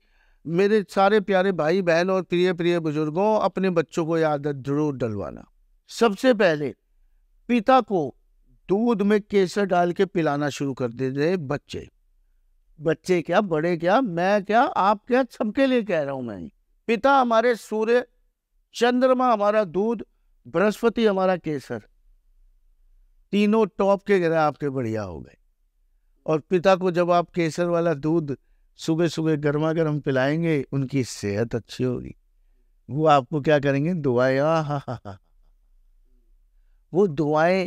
मेरे सारे प्यारे भाई बहन और प्रिय प्रिय बुजुर्गों अपने बच्चों को याद जरूर डलवाना सबसे पहले पिता को दूध में केसर डाल के पिलाना शुरू कर देते बच्चे बच्चे क्या बड़े क्या मैं क्या आप क्या सबके लिए कह रहा हूं मैं पिता हमारे सूर्य चंद्रमा हमारा दूध बृहस्पति हमारा केसर तीनों टॉप के ग्रह आपके बढ़िया हो गए और पिता को जब आप केसर वाला दूध सुबह सुबह गर्मा गर्म पिलाएंगे उनकी सेहत अच्छी होगी वो आपको क्या करेंगे दुआएं हा हा हा वो दुआएं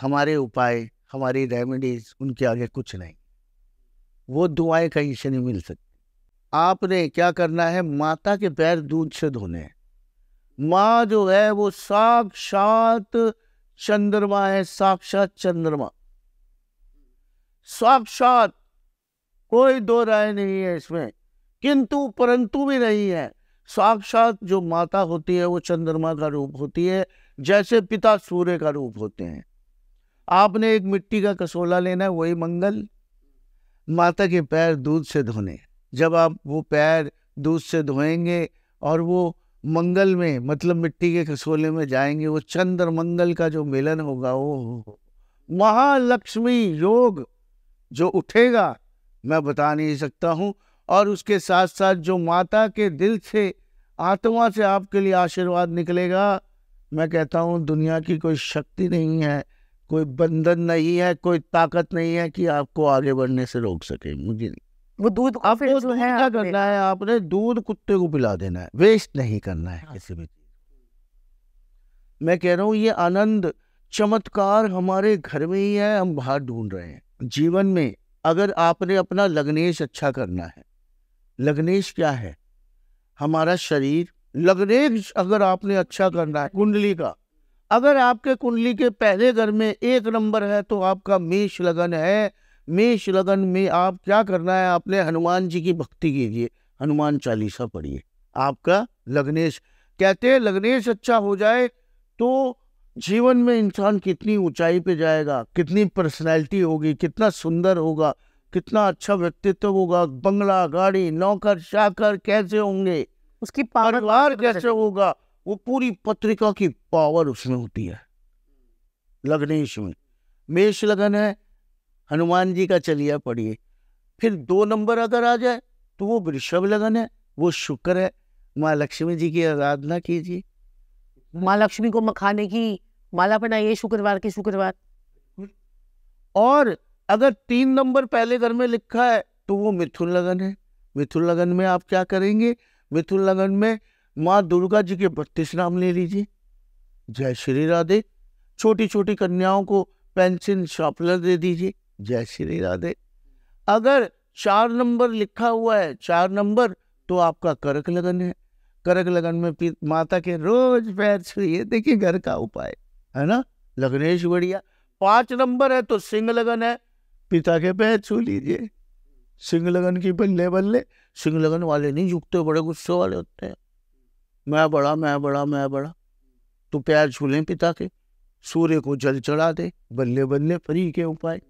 हमारे उपाय हमारी रेमेडीज उनके आगे कुछ नहीं वो दुआएं कहीं से नहीं मिल सकती आपने क्या करना है माता के पैर दूध से धोने हैं माँ जो है वो साक्षात चंद्रमा है साक्षात चंद्रमा साक्षात कोई दो राय नहीं है इसमें किंतु परंतु भी नहीं है साक्षात जो माता होती है वो चंद्रमा का रूप होती है जैसे पिता सूर्य का रूप होते हैं आपने एक मिट्टी का कसोला लेना है वही मंगल माता के पैर दूध से धोने जब आप वो पैर दूध से धोएंगे और वो मंगल में मतलब मिट्टी के कसोले में जाएंगे वो चंद्र मंगल का जो मिलन होगा वो महालक्ष्मी योग जो उठेगा मैं बता नहीं सकता हूँ और उसके साथ साथ जो माता के दिल से आत्मा से आपके लिए आशीर्वाद निकलेगा मैं कहता हूँ दुनिया की कोई शक्ति नहीं है कोई बंधन नहीं है कोई ताकत नहीं है कि आपको आगे बढ़ने से रोक सके मुझे वो दूध आपको जो है क्या करना है आपने दूध कुत्ते को पिला देना है वेस्ट नहीं करना है हाँ। किसी भी मैं कह रहा हूँ ये आनंद चमत्कार हमारे घर में ही है हम बाहर ढूंढ रहे हैं जीवन में अगर आपने अपना लग्नेश अच्छा करना है लग्नेश क्या है हमारा शरीर लग्नेश अगर आपने अच्छा करना है कुंडली का अगर आपके कुंडली के पहले घर में एक नंबर है तो आपका मेष लगन है मेष लगन में आप क्या करना है आपने हनुमान जी की भक्ति कीजिए हनुमान चालीसा पढ़िए आपका लग्नेश कहते हैं लग्नेश अच्छा हो जाए तो जीवन में इंसान कितनी ऊंचाई पे जाएगा कितनी पर्सनैलिटी होगी कितना सुंदर होगा कितना अच्छा व्यक्तित्व होगा बंगला गाड़ी नौकर शाकर कैसे होंगे उसकी परिवार कैसे होगा वो पूरी पत्रिका की पावर उसमें होती है लग्नेश में मेष लगन है हनुमान जी का चलिया पढ़िए फिर दो नंबर अगर आ जाए तो वो वृषभ लगन है वो शुक्र है माँ लक्ष्मी जी की आराधना कीजिए माँ लक्ष्मी को मखाने की माला बनाइए शुक्रवार के शुक्रवार और अगर तीन नंबर पहले घर में लिखा है तो वो मिथुन लगन है मिथुन लगन में आप क्या करेंगे मिथुन लगन में माँ दुर्गा जी के बत्तीस नाम ले लीजिए जय श्री राधे छोटी छोटी कन्याओं को पेंसिल शार्पनर दे दीजिए जय श्री राधे अगर चार नंबर लिखा हुआ है चार नंबर तो आपका करक लगन है करक लगन में माता के रोज पैर छुए देखिए घर का उपाय है ना लग्नेश बढ़िया पांच नंबर है तो सिंह लगन है पिता के पैर छू लीजिए सिंह लगन की बल्ले बल्ले सिंह लगन वाले नहीं झुकते बड़े गुस्से वाले होते हैं मैं बड़ा मैं बड़ा मैं बड़ा तो पैर छूलें पिता के सूर्य को जल चढ़ा दे बल्ले बल्ले फ्री के उपाय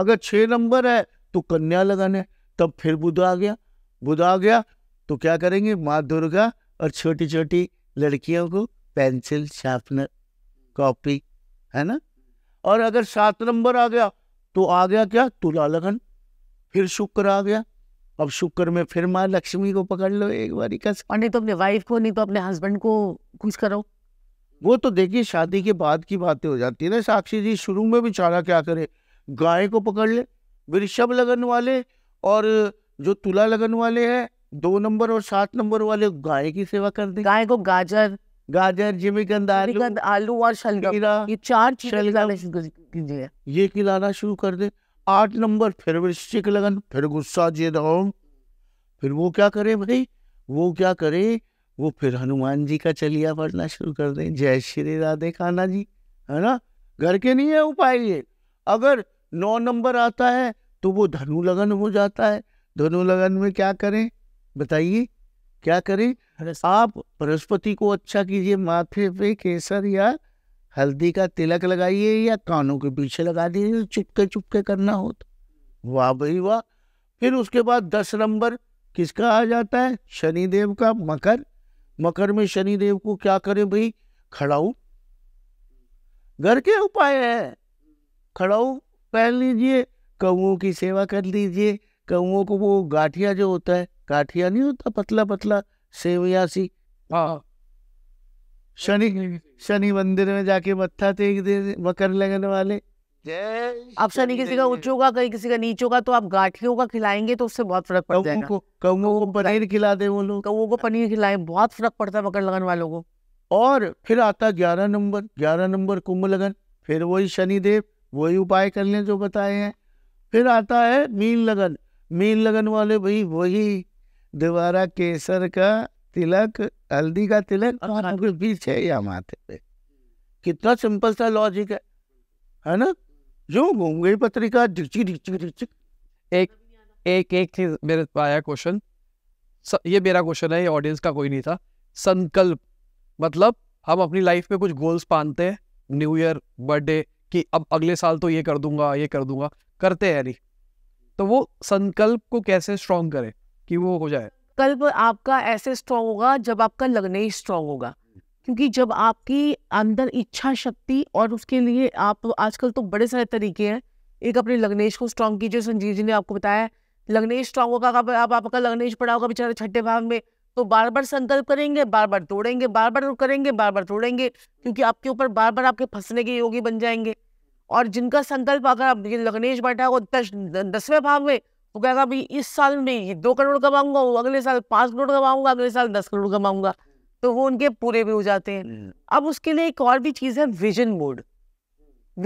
अगर छः नंबर है तो कन्या लगाने है तब फिर बुध आ गया बुध आ गया तो क्या करेंगे माँ दुर्गा और छोटी छोटी लड़कियों को पेंसिल शार्पनर कॉपी है ना और अगर सात नंबर आ गया तो आ गया क्या तुला लगन फिर शुक्र आ गया अब शुक्र में फिर माँ लक्ष्मी को पकड़ लो एक बारी कस और नहीं तो अपने वाइफ को नहीं तो अपने हस्बैंड को खुश करो वो तो देखिए शादी के बाद की बातें हो जाती है ना साक्षी जी शुरू में बेचारा क्या करे गाय को पकड़ ले वृषभ लगन वाले और जो तुला लगन वाले हैं दो नंबर और सात नंबर वाले गाय की सेवा कर दे गाय को गाजर गाजर जिमीकंद आलू आलू और शलगम ये चार चीजें ये खिलाना शुरू कर दे आठ नंबर फिर वृश्चिक लगन फिर गुस्सा जे और फिर वो क्या करे भाई वो क्या करे वो फिर हनुमान जी का चलिया पढ़ना शुरू कर दें जय श्री राधे खाना जी है ना घर के नहीं है उपाय ये अगर नौ नंबर आता है तो वो धनु लगन हो जाता है धनु लगन में क्या करें बताइए क्या करें आप बृहस्पति को अच्छा कीजिए माथे पे केसर या हल्दी का तिलक लगाइए या कानों के पीछे लगा दीजिए चुपके चुपके करना हो तो वाह भाई वाह फिर उसके बाद दस नंबर किसका आ जाता है शनिदेव का मकर मकर में शनिदेव को क्या करें भाई खड़ाऊ घर के उपाय है खड़ाऊ पहन लीजिए कौओं की सेवा कर लीजिए कौओं को वो गाठिया जो होता है गाठिया नहीं होता पतला पतला सेवया सी हाँ शनि शनि मंदिर में जाके मत्था टेक दे मकर लगन वाले आप शनि किसी का ऊंचो का कहीं किसी का नीचो का तो आप गाठियों का खिलाएंगे तो उससे बहुत फर्क पड़ता है कौओं को पनीर खिला दे वो लोग कौओं को पनीर खिलाए बहुत फर्क पड़ता है मकर लगन वालों को और फिर आता ग्यारह नंबर ग्यारह नंबर कुंभ लगन फिर वही शनिदेव वही उपाय कर ले जो बताए हैं फिर आता है मीन लगन मीन लगन वाले भाई वही दोबारा केसर का तिलक हल्दी का तिलक और आपके बीच है या माथे पे कितना सिंपल सा लॉजिक है है ना जो घूम पत्रिका डिची डिची डिची एक एक एक चीज मेरे आया क्वेश्चन ये मेरा क्वेश्चन है ये ऑडियंस का कोई नहीं था संकल्प मतलब हम अपनी लाइफ में कुछ गोल्स पानते हैं न्यू ईयर बर्थडे कि अब अगले साल तो ये कर दूंगा ये कर दूंगा करते हैं नहीं तो वो संकल्प को कैसे स्ट्रॉन्ग करें कि वो हो जाए कल आपका ऐसे स्ट्रांग होगा जब आपका लगने ही स्ट्रांग होगा क्योंकि जब आपकी अंदर इच्छा शक्ति और उसके लिए आप आजकल तो बड़े सारे तरीके हैं एक अपने लग्नेश को स्ट्रांग कीजिए संजीव जी ने आपको बताया लग्नेश स्ट्रांग होगा अब आप आपका लग्नेश पड़ा होगा बेचारे छठे भाग में तो बार बार संकल्प करेंगे बार बार तोड़ेंगे बार बार करेंगे बार बार तोड़ेंगे क्योंकि आपके ऊपर बार बार आपके फंसने के योगी बन जाएंगे और जिनका संकल्प अगर आप लग्नेश बैठा हो दस दसवें भाग में वो कहेगा भाई इस साल में ये दो करोड़ कमाऊंगा वो अगले साल पांच करोड़ कमाऊंगा अगले साल दस करोड़ कमाऊंगा तो वो उनके पूरे भी हो जाते हैं हम्म। अब उसके लिए एक और भी चीज़ है विजन बोर्ड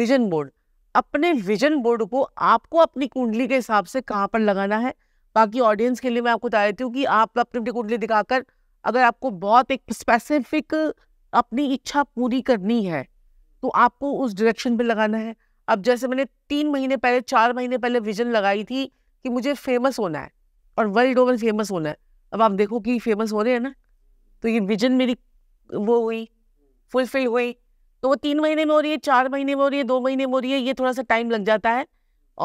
विजन बोर्ड अपने विजन बोर्ड को आपको अपनी कुंडली के हिसाब से कहाँ पर लगाना है बाकी ऑडियंस के लिए मैं आपको बता देती हूँ कि आप अपनी कुंडली दिखाकर अगर आपको बहुत एक स्पेसिफिक अपनी इच्छा पूरी करनी है तो आपको उस डायरेक्शन पे लगाना है अब जैसे मैंने तीन महीने पहले चार महीने पहले विजन लगाई थी कि मुझे फेमस होना है और वर्ल्ड ओवर फेमस होना है अब आप देखो कि फेमस हो रहे हैं ना तो ये विजन मेरी वो हुई फुलफिल हुई तो वो तीन महीने में हो रही है चार महीने में हो रही है दो महीने में हो रही है ये थोड़ा सा टाइम लग जाता है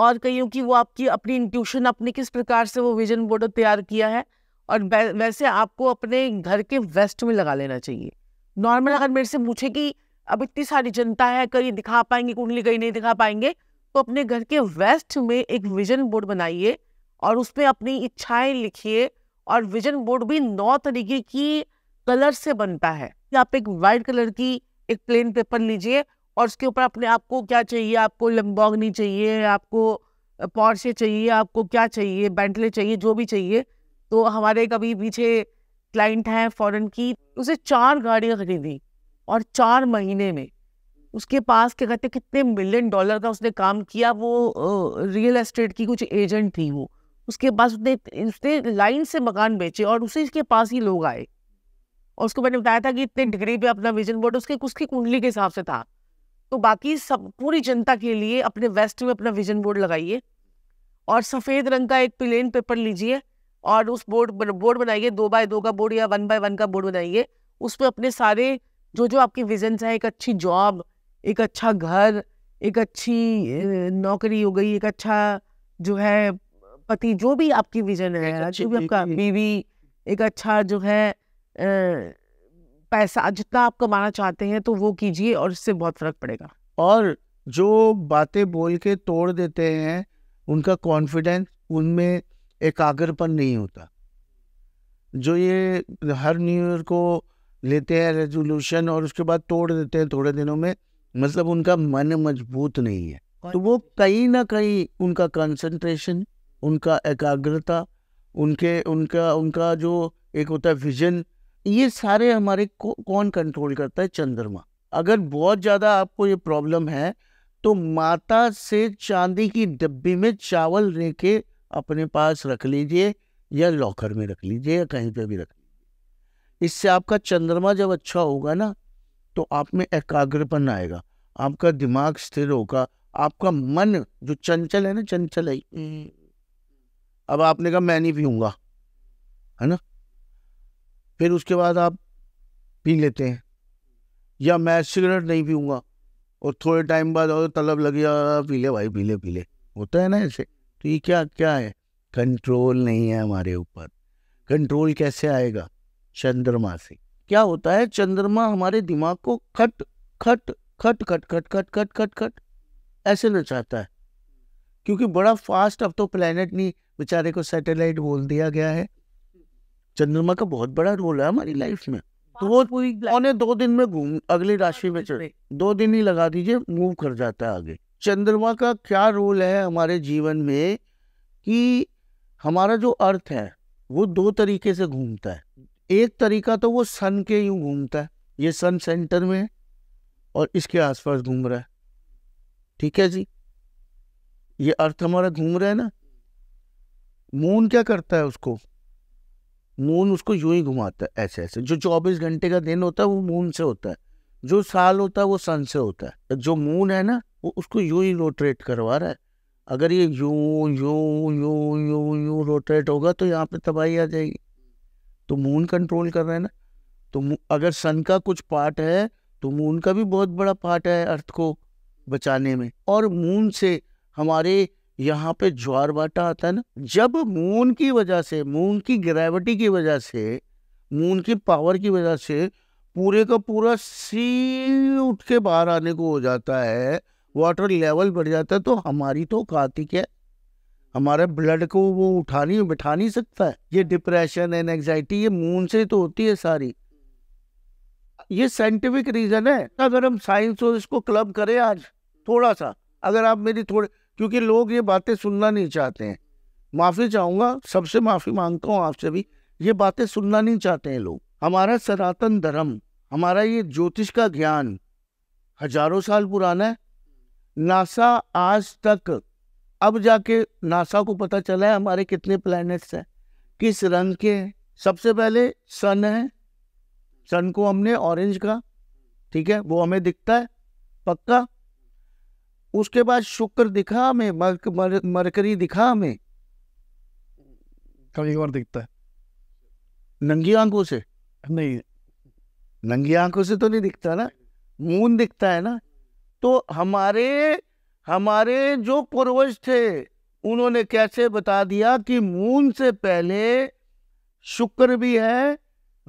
और कहीं कि वो आपकी अपनी इंट्यूशन आपने किस प्रकार से वो विजन बोर्ड तैयार किया है और वैसे आपको अपने घर के वेस्ट में लगा लेना चाहिए नॉर्मल अगर मेरे से पूछे कि अब इतनी सारी जनता है कहीं दिखा पाएंगे कुंडली कहीं नहीं दिखा पाएंगे तो अपने घर के वेस्ट में एक विजन बोर्ड बनाइए और उसमें अपनी इच्छाएं लिखिए और विजन बोर्ड भी नौ तरीके की कलर से बनता है आप एक वाइट कलर की एक प्लेन पेपर लीजिए और उसके ऊपर अपने आपको क्या चाहिए आपको लम्बोगनी चाहिए आपको पॉर्शे चाहिए आपको क्या चाहिए बैंटले चाहिए जो भी चाहिए तो हमारे कभी पीछे क्लाइंट हैं फॉरेन की उसे चार गाड़ियाँ खरीदी और चार महीने में उसके पास क्या कहते कितने मिलियन डॉलर का उसने काम किया वो रियल एस्टेट की कुछ एजेंट थी वो उसके पास उसने उसने लाइन से मकान बेचे और उसी के पास ही लोग आए और उसको मैंने बताया था कि इतने डिग्री पे अपना विजन बोर्ड उसके उसकी कुंडली के हिसाब से था तो बाकी सब पूरी जनता के लिए अपने वेस्ट में अपना विजन बोर्ड लगाइए और सफ़ेद रंग का एक प्लेन पेपर लीजिए और उस बोर्ड बोर्ड बनाइए दो बाय दो का बोर्ड या वन बाय वन का बोर्ड बनाइए उसमें अपने सारे जो जो आपके विजन है एक अच्छी जॉब एक अच्छा घर एक अच्छी नौकरी हो गई एक अच्छा जो है पति जो भी आपकी विजन है जो भी आपका बीवी एक अच्छा जो है पैसा जितना आप कमाना चाहते हैं तो वो कीजिए और इससे बहुत फर्क पड़ेगा और जो बातें बोल के तोड़ देते हैं उनका कॉन्फिडेंस उनमें एकाग्रपन नहीं होता जो ये हर न्यू ईयर को लेते हैं रेजोल्यूशन और उसके बाद तोड़ देते हैं थोड़े दिनों में मतलब उनका मन मजबूत नहीं है तो वो कहीं ना कहीं उनका कंसंट्रेशन उनका एकाग्रता उनके उनका उनका जो एक होता है विजन ये सारे हमारे को कौन कंट्रोल करता है चंद्रमा अगर बहुत ज़्यादा आपको ये प्रॉब्लम है तो माता से चांदी की डब्बी में चावल लेके अपने पास रख लीजिए या लॉकर में रख लीजिए या कहीं पे भी रख लीजिए इससे आपका चंद्रमा जब अच्छा होगा ना तो आप में एकाग्रपन आएगा आपका दिमाग स्थिर होगा आपका मन जो चंचल है ना चंचल है अब आपने कहा मैं नहीं पीऊंगा है ना फिर उसके बाद आप पी लेते हैं या मैं सिगरेट नहीं पीऊंगा और थोड़े टाइम बाद और तलब लगी पी ले भाई पी ले पी ले होता है ना ऐसे तो ये क्या क्या है कंट्रोल नहीं है हमारे ऊपर कंट्रोल कैसे आएगा चंद्रमा से क्या होता है चंद्रमा हमारे दिमाग को खट खट खट खट खट खट खट खट खट ऐसे नचाता है क्योंकि बड़ा फास्ट अब तो प्लेनेट नहीं बेचारे को सैटेलाइट बोल दिया गया है चंद्रमा का बहुत बड़ा रोल है हमारी लाइफ में तो वो उन्हें दो दिन में घूम अगली राशि में चढ़े दो दिन ही लगा दीजिए मूव कर जाता है आगे चंद्रमा का क्या रोल है हमारे जीवन में कि हमारा जो अर्थ है वो दो तरीके से घूमता है एक तरीका तो वो सन के यूं घूमता है ये सन सेंटर में है और इसके आसपास घूम रहा है ठीक है जी ये अर्थ हमारा घूम रहा है ना मून क्या करता है उसको मून उसको यूं ही घुमाता है ऐसे ऐसे जो चौबीस घंटे का दिन होता है वो मून से होता है जो साल होता है वो सन से होता है जो मून है ना वो उसको यूं ही रोटेट करवा रहा है अगर ये यूं यूं यूं यूं यूं रोटेट होगा तो यहाँ पे तबाही आ जाएगी तो मून कंट्रोल कर रहे हैं ना तो अगर सन का कुछ पार्ट है तो मून का भी बहुत बड़ा पार्ट है अर्थ को बचाने में और मून से हमारे यहाँ पे ज्वार बाटा आता है ना जब मून की वजह से मून की ग्रेविटी की वजह से मून की पावर की वजह से पूरे का पूरा सी उठ के बाहर आने को हो जाता है वाटर लेवल बढ़ जाता है तो हमारी तो खाती क्या हमारे ब्लड को वो उठा नहीं बिठा नहीं सकता है ये डिप्रेशन एंड एंग्जाइटी ये मून से तो होती है सारी ये साइंटिफिक रीजन है अगर हम साइंस और इसको क्लब करें आज थोड़ा सा अगर आप मेरी थोड़ी क्योंकि लोग ये बातें सुनना नहीं चाहते हैं माफ़ी चाहूंगा सबसे माफ़ी मांगता हूँ आपसे भी ये बातें सुनना नहीं चाहते हैं लोग हमारा सनातन धर्म हमारा ये ज्योतिष का ज्ञान हजारों साल पुराना है नासा आज तक अब जाके नासा को पता चला है हमारे कितने प्लैनेट्स हैं किस रंग के हैं सबसे पहले सन है सन को हमने ऑरेंज का ठीक है वो हमें दिखता है पक्का उसके बाद शुक्र दिखा हमें मर्क, मर, मरकरी दिखा हमें कभी और दिखता है नंगी आंखों से नहीं नंगी आंखों से तो नहीं दिखता ना मून दिखता है ना तो हमारे हमारे जो पूर्वज थे उन्होंने कैसे बता दिया कि मून से पहले शुक्र भी है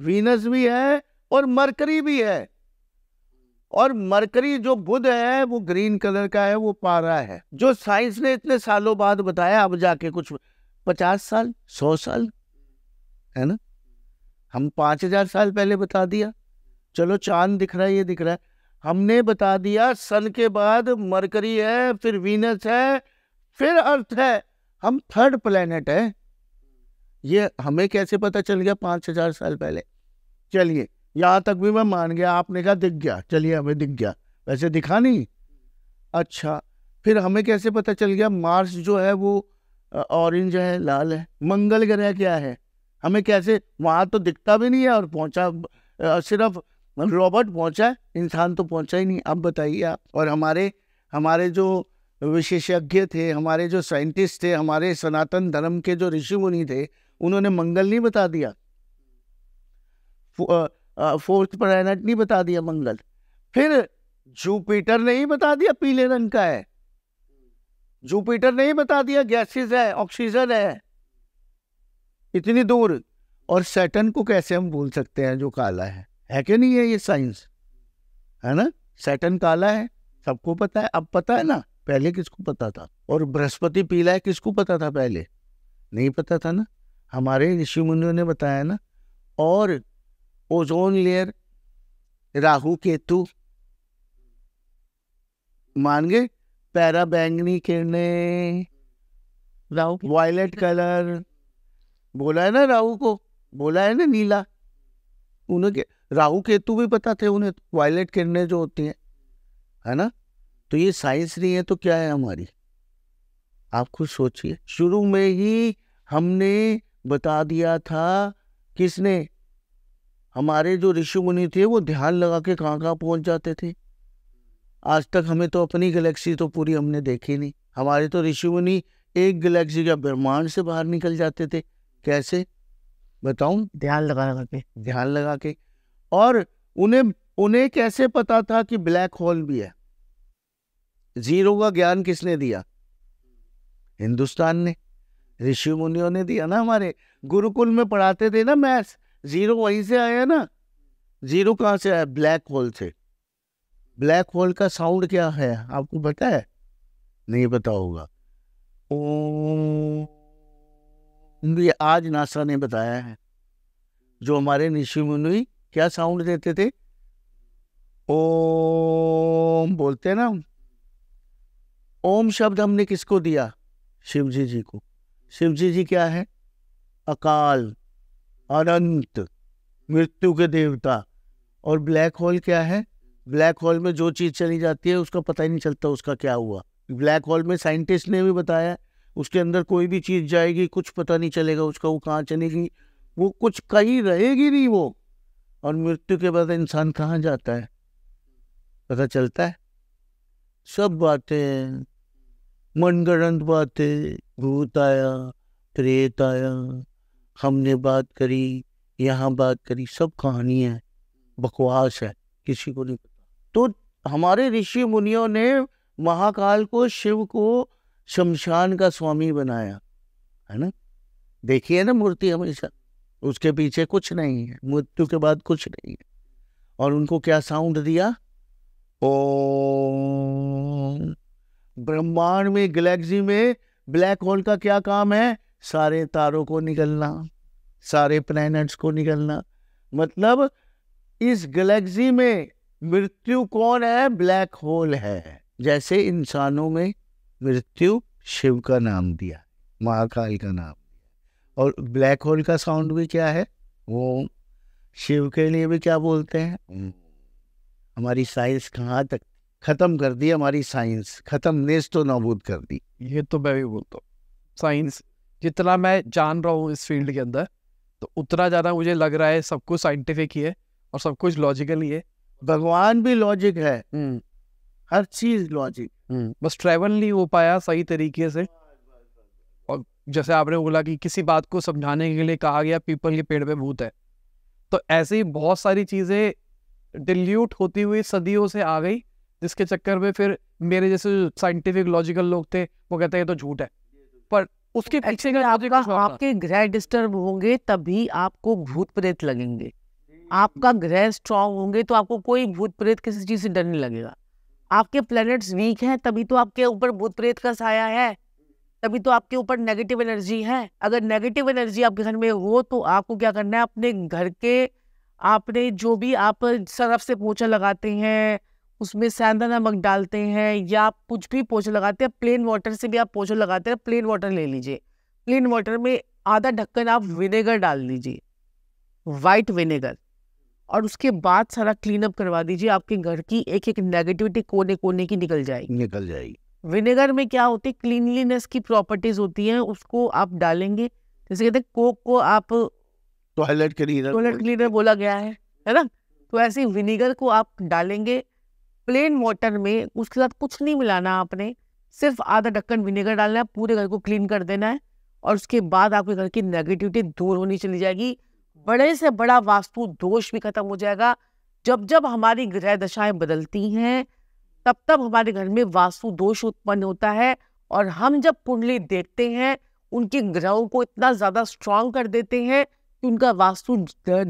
वीनस भी है और मरकरी भी है और मरकरी जो बुध है वो ग्रीन कलर का है वो पारा है जो साइंस ने इतने सालों बाद बताया अब जाके कुछ पचास साल सौ साल है ना हम पांच हजार साल पहले बता दिया चलो चांद दिख रहा है ये दिख रहा है हमने बता दिया सन के बाद मरकरी है फिर वीनस है फिर अर्थ है हम थर्ड प्लेनेट है ये हमें कैसे पता चल गया पांच हजार साल पहले चलिए यहाँ तक भी मैं मान गया आपने कहा दिख गया चलिए हमें दिख गया वैसे दिखा नहीं अच्छा फिर हमें कैसे पता चल गया मार्स जो है वो ऑरेंज है लाल है मंगल ग्रह क्या है हमें कैसे वहां तो दिखता भी नहीं है और पहुंचा सिर्फ मतलब रॉबर्ट पहुंचा इंसान तो पहुंचा ही नहीं अब बताइए आप और हमारे हमारे जो विशेषज्ञ थे हमारे जो साइंटिस्ट थे हमारे सनातन धर्म के जो ऋषि मुनि थे उन्होंने मंगल नहीं बता दिया फो, फोर्थ प्लैनेट नहीं बता दिया मंगल फिर जुपिटर ने ही बता दिया पीले रंग का है जुपिटर ने ही बता दिया गैसेस है ऑक्सीजन है इतनी दूर और सैटन को कैसे हम भूल सकते हैं जो काला है है क्या नहीं है ये साइंस है ना सैटन काला है सबको पता है अब पता है ना पहले किसको पता था और बृहस्पति पीला है किसको पता था पहले नहीं पता था ना हमारे ऋषि मुनियों ने बताया ना और ओजोन लेयर राहु केतु मान गए पैरा बैंगनी किरने राहु वायलेट कलर बोला है ना राहु को बोला है ना नीला उन्हें के, राहु केतु भी पता थे उन्हें वायलेट किरणें जो होती हैं है ना तो ये साइंस नहीं है तो क्या है हमारी आप खुद सोचिए शुरू में ही हमने बता दिया था किसने हमारे जो ऋषि मुनि थे वो ध्यान लगा के कहाँ कहाँ पहुंच जाते थे आज तक हमें तो अपनी गैलेक्सी तो पूरी हमने देखी नहीं हमारे तो ऋषि मुनि एक गैलेक्सी का ब्रह्मांड से बाहर निकल जाते थे कैसे बताऊं ध्यान लगा लगा के ध्यान लगा के और उन्हें उन्हें कैसे पता था कि ब्लैक होल भी है जीरो का ज्ञान किसने दिया हिंदुस्तान ने ऋषि मुनियों ने दिया ना हमारे गुरुकुल में पढ़ाते थे ना मैथ्स जीरो वहीं से आया ना जीरो कहाँ से आया ब्लैक होल से ब्लैक होल का साउंड क्या है आपको पता है नहीं पता होगा ओ ये आज नासा ने बताया है जो हमारे ऋषि मुनि क्या साउंड देते थे ओम बोलते हैं ना ओम शब्द हमने किसको दिया शिवजी जी को शिवजी जी क्या है अकाल अनंत मृत्यु के देवता और ब्लैक होल क्या है ब्लैक होल में जो चीज़ चली जाती है उसका पता ही नहीं चलता उसका क्या हुआ ब्लैक होल में साइंटिस्ट ने भी बताया उसके अंदर कोई भी चीज़ जाएगी कुछ पता नहीं चलेगा उसका वो कहाँ चलेगी वो कुछ कहीं रहेगी नहीं वो और मृत्यु के बाद इंसान कहाँ जाता है पता चलता है सब बातें मनगढ़ंत बातें भूत आया प्रेत आया हमने बात करी यहाँ बात करी सब कहानी है बकवास है किसी को नहीं पता तो हमारे ऋषि मुनियों ने महाकाल को शिव को शमशान का स्वामी बनाया है ना देखिए ना मूर्ति हमेशा उसके पीछे कुछ नहीं है मृत्यु के बाद कुछ नहीं है और उनको क्या साउंड दिया ओ ब्रह्मांड में गैलेक्सी में ब्लैक होल का क्या काम है सारे तारों को निकलना सारे प्लैनेट्स को निकलना मतलब इस गैलेक्सी में मृत्यु कौन है ब्लैक होल है जैसे इंसानों में मृत्यु शिव का नाम दिया महाकाल का नाम दिया और ब्लैक होल का साउंड भी क्या है वो शिव के लिए भी क्या बोलते हैं हमारी साइंस कहाँ तक खत्म कर दी हमारी साइंस खत्म ने तो नबूद कर दी ये तो मैं भी बोलता हूँ साइंस जितना मैं जान रहा हूँ इस फील्ड के अंदर तो उतना ज़्यादा मुझे लग रहा है सब कुछ साइंटिफिक ही है और सब कुछ लॉजिकल ही है भगवान भी लॉजिक है हर चीज लॉजिक हम्म, बस ट्रेवल नहीं हो पाया सही तरीके से और जैसे आपने बोला कि किसी बात को समझाने के लिए कहा गया पीपल के पेड़ पे भूत है तो ऐसे ही बहुत सारी चीज़ें डिल्यूट होती हुई सदियों से आ गई जिसके चक्कर में फिर मेरे जैसे साइंटिफिक लॉजिकल लोग थे वो कहते हैं तो झूठ है पर उसके पीछे आपका आपके ग्रह डिस्टर्ब होंगे तभी आपको भूत प्रेत लगेंगे आपका ग्रह स्ट्रांग होंगे तो आपको कोई भूत प्रेत किसी चीज से डरने लगेगा आपके प्लैनेट्स वीक हैं तभी तो आपके ऊपर भूत प्रेत का साया है तभी तो आपके ऊपर नेगेटिव एनर्जी है अगर नेगेटिव एनर्जी आपके घर में हो तो आपको क्या करना है अपने घर के आपने जो भी आप सरफ से पोछा लगाते हैं उसमें सैंधा नमक डालते हैं या कुछ भी पोछा लगाते हैं प्लेन वाटर से भी आप पोछा लगाते हैं प्लेन वाटर ले लीजिए प्लेन वाटर में आधा ढक्कन आप विनेगर डाल दीजिए वाइट विनेगर और उसके बाद सारा क्लीन अप करवा दीजिए आपके घर की एक एक नेगेटिविटी कोने कोने की निकल जाएगी निकल जाएगी विनेगर में क्या होती है क्लीनलीनेस की प्रॉपर्टीज होती हैं उसको आप डालेंगे जैसे कहते हैं कोक को आप टॉयलेट क्लीनर टॉयलेट क्लीनर बोला गया है है ना तो ऐसे विनेगर को आप डालेंगे प्लेन वाटर में उसके साथ कुछ नहीं मिलाना आपने सिर्फ आधा ढक्कन विनेगर डालना है पूरे घर को क्लीन कर देना है और उसके बाद आपके घर की नेगेटिविटी दूर होनी चली जाएगी बड़े से बड़ा वास्तु दोष भी खत्म हो जाएगा जब जब हमारी ग्रह दशाएं बदलती हैं तब तब हमारे घर में वास्तु दोष उत्पन्न होता है और हम जब कुंडली देखते हैं उनके ग्रहों को इतना ज़्यादा स्ट्रांग कर देते हैं कि उनका वास्तु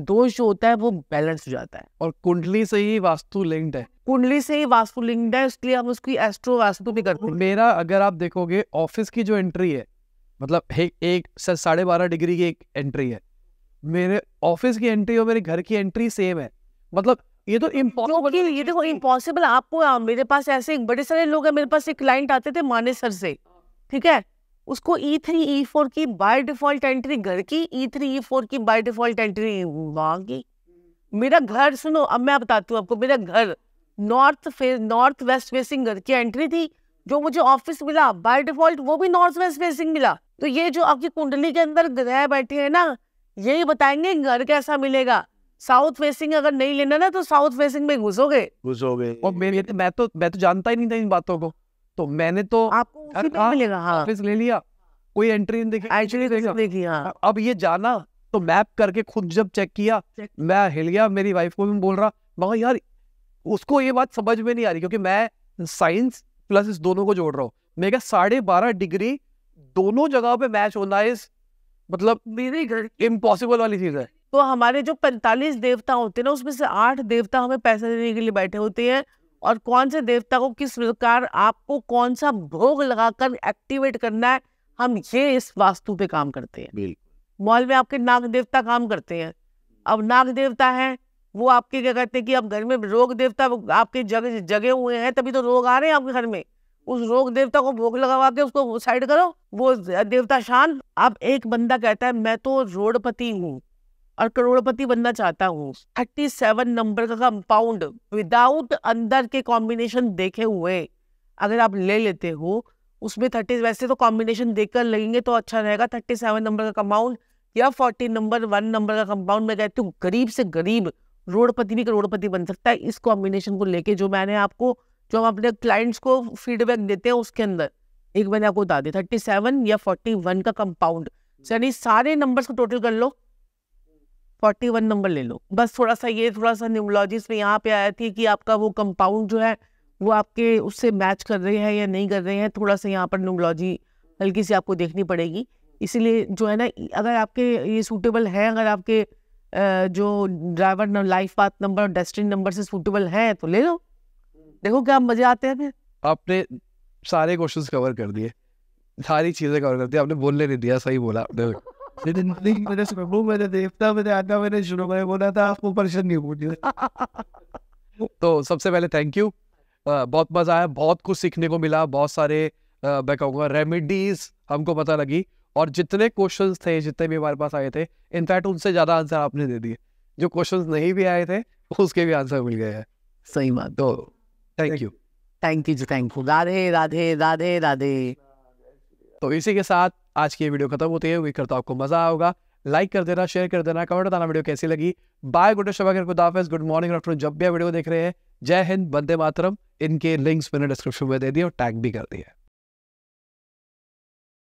दोष जो होता है वो बैलेंस हो जाता है और कुंडली से ही वास्तु लिंक्ड है कुंडली से ही वास्तु लिंक्ड है इसलिए हम उसकी एस्ट्रो वास्तु भी करते हैं मेरा अगर आप देखोगे ऑफिस की जो एंट्री है मतलब एक, एक साढ़े बारह डिग्री की एक एंट्री है मेरे ऑफिस की एंट्री और मेरे घर की एंट्री सेम है मतलब ये तो इम्पॉसिबल मतलब ये देखो इम्पॉसिबल आपको मेरे पास ऐसे बड़े सारे लोग हैं मेरे पास एक क्लाइंट आते थे मानेसर से ठीक है उसको E3 E4 की बाय डिफॉल्ट एंट्री घर की E3 E4 की बाय डिफॉल्ट एंट्री वहां की मेरा घर सुनो अब मैं बताती हूँ आपको मेरा घर north face north west facing घर की एंट्री थी जो मुझे ऑफिस मिला बाय डिफॉल्ट वो भी नॉर्थ वेस्ट फेसिंग मिला तो ये जो आपकी कुंडली के अंदर ग्रह बैठे हैं ना यही बताएंगे घर कैसा मिलेगा साउथ फेसिंग अगर नहीं लेना ना तो साउथ फेसिंग में घुसोगे घुसोगे और मेरे तो, मैं तो मैं तो जानता ही नहीं था इन बातों को तो मैंने तो आपको हाँ, मिलेगा हाँ ऑफिस ले लिया कोई एंट्री नहीं देखी एक्चुअली देखी हाँ अब ये जाना तो मैप करके खुद जब चेक किया मैं हिल गया मेरी वाइफ को भी बोल रहा मगर यार उसको ये बात समझ में नहीं आ रही क्योंकि मैं साइंस प्लस इस दोनों को जोड़ रहा हूँ मेरे साढ़े बारह डिग्री दोनों जगह पे मैच होना इस मतलब इम्पॉसिबल वाली चीज है तो हमारे जो पैंतालीस देवता होते हैं ना उसमें से आठ देवता हमें पैसा देने के लिए बैठे होते हैं और कौन से देवता को किस प्रकार आपको कौन सा भोग लगाकर एक्टिवेट करना है हम ये इस वास्तु पे काम करते हैं मॉल में आपके नाग देवता काम करते हैं अब नाग देवता है वो आपके क्या कहते हैं कि आप घर में रोग देवता आपके जगह जगे हुए हैं तभी तो रोग आ रहे हैं आपके घर में उस रोग देवता को भोग लगवा के उसको साइड करो वो देवता शान अब एक बंदा कहता है मैं तो रोडपति हूँ और करोड़पति बनना चाहता हूँ थर्टी सेवन नंबर का कंपाउंड विदाउट अंदर के कॉम्बिनेशन देखे हुए अगर आप ले लेते हो उसमें थर्टी वैसे तो कॉम्बिनेशन देखकर लगेंगे तो अच्छा रहेगा थर्टी सेवन नंबर का कंपाउंड या फोर्टी नंबर वन नंबर का कंपाउंड मैं कहती हूँ गरीब से गरीब रोडपति भी करोड़पति बन सकता है इस कॉम्बिनेशन को लेके जो मैंने आपको जो हम अपने क्लाइंट्स को फीडबैक देते हैं उसके अंदर एक मैंने आपको बता दी थर्टी सेवन या फोर्टी वन का कंपाउंड हम्म। यानी सारे नंबर्स को टोटल कर लो फोर्टी वन नंबर ले लो बस थोड़ा सा ये थोड़ा सा न्यूमोलॉजिस्ट में यहाँ पे आया थी कि आपका वो कंपाउंड जो है वो आपके उससे मैच कर रहे हैं या नहीं कर रहे हैं थोड़ा सा यहाँ पर न्यूमोलॉजी हल्की सी आपको देखनी पड़ेगी इसीलिए जो है ना अगर आपके ये सूटेबल है अगर आपके जो ड्राइवर लाइफ पाथ नंबर और डेस्टिनी नंबर से सूटेबल है तो ले लो देखो क्या मजे आते हैं आपने सारे क्वेश्चंस कवर कर दिए सारी चीजें कवर कर दी आपने बोलने नहीं दिया सही बोला मैंने मैंने देवता मैंने मैंने शुरू में बोला था आपको परेशान नहीं तो सबसे पहले थैंक यू बहुत मजा आया बहुत कुछ सीखने को मिला बहुत सारे मैं कहूँगा रेमेडीज हमको पता लगी और जितने क्वेश्चन थे जितने भी हमारे पास आए थे इनफैक्ट उनसे ज़्यादा आंसर आपने दे दिए जो क्वेश्चन नहीं भी आए थे उसके भी आंसर मिल गए हैं सही बात तो थैंक यू थैंक यू जी थैंक यू राधे राधे राधे राधे तो इसी के साथ आज की वीडियो खत्म होती है उम्मीद करता आपको मजा आएगा लाइक कर देना शेयर कर देना कमेंट बताना वीडियो कैसी लगी बाय गुड शबाकर खुदाफिज गुड मॉर्निंग आफ्टरनून जब भी आप वीडियो देख रहे हैं जय हिंद बंदे मातरम इनके लिंक्स मैंने डिस्क्रिप्शन में दे दिए और टैग भी कर दिया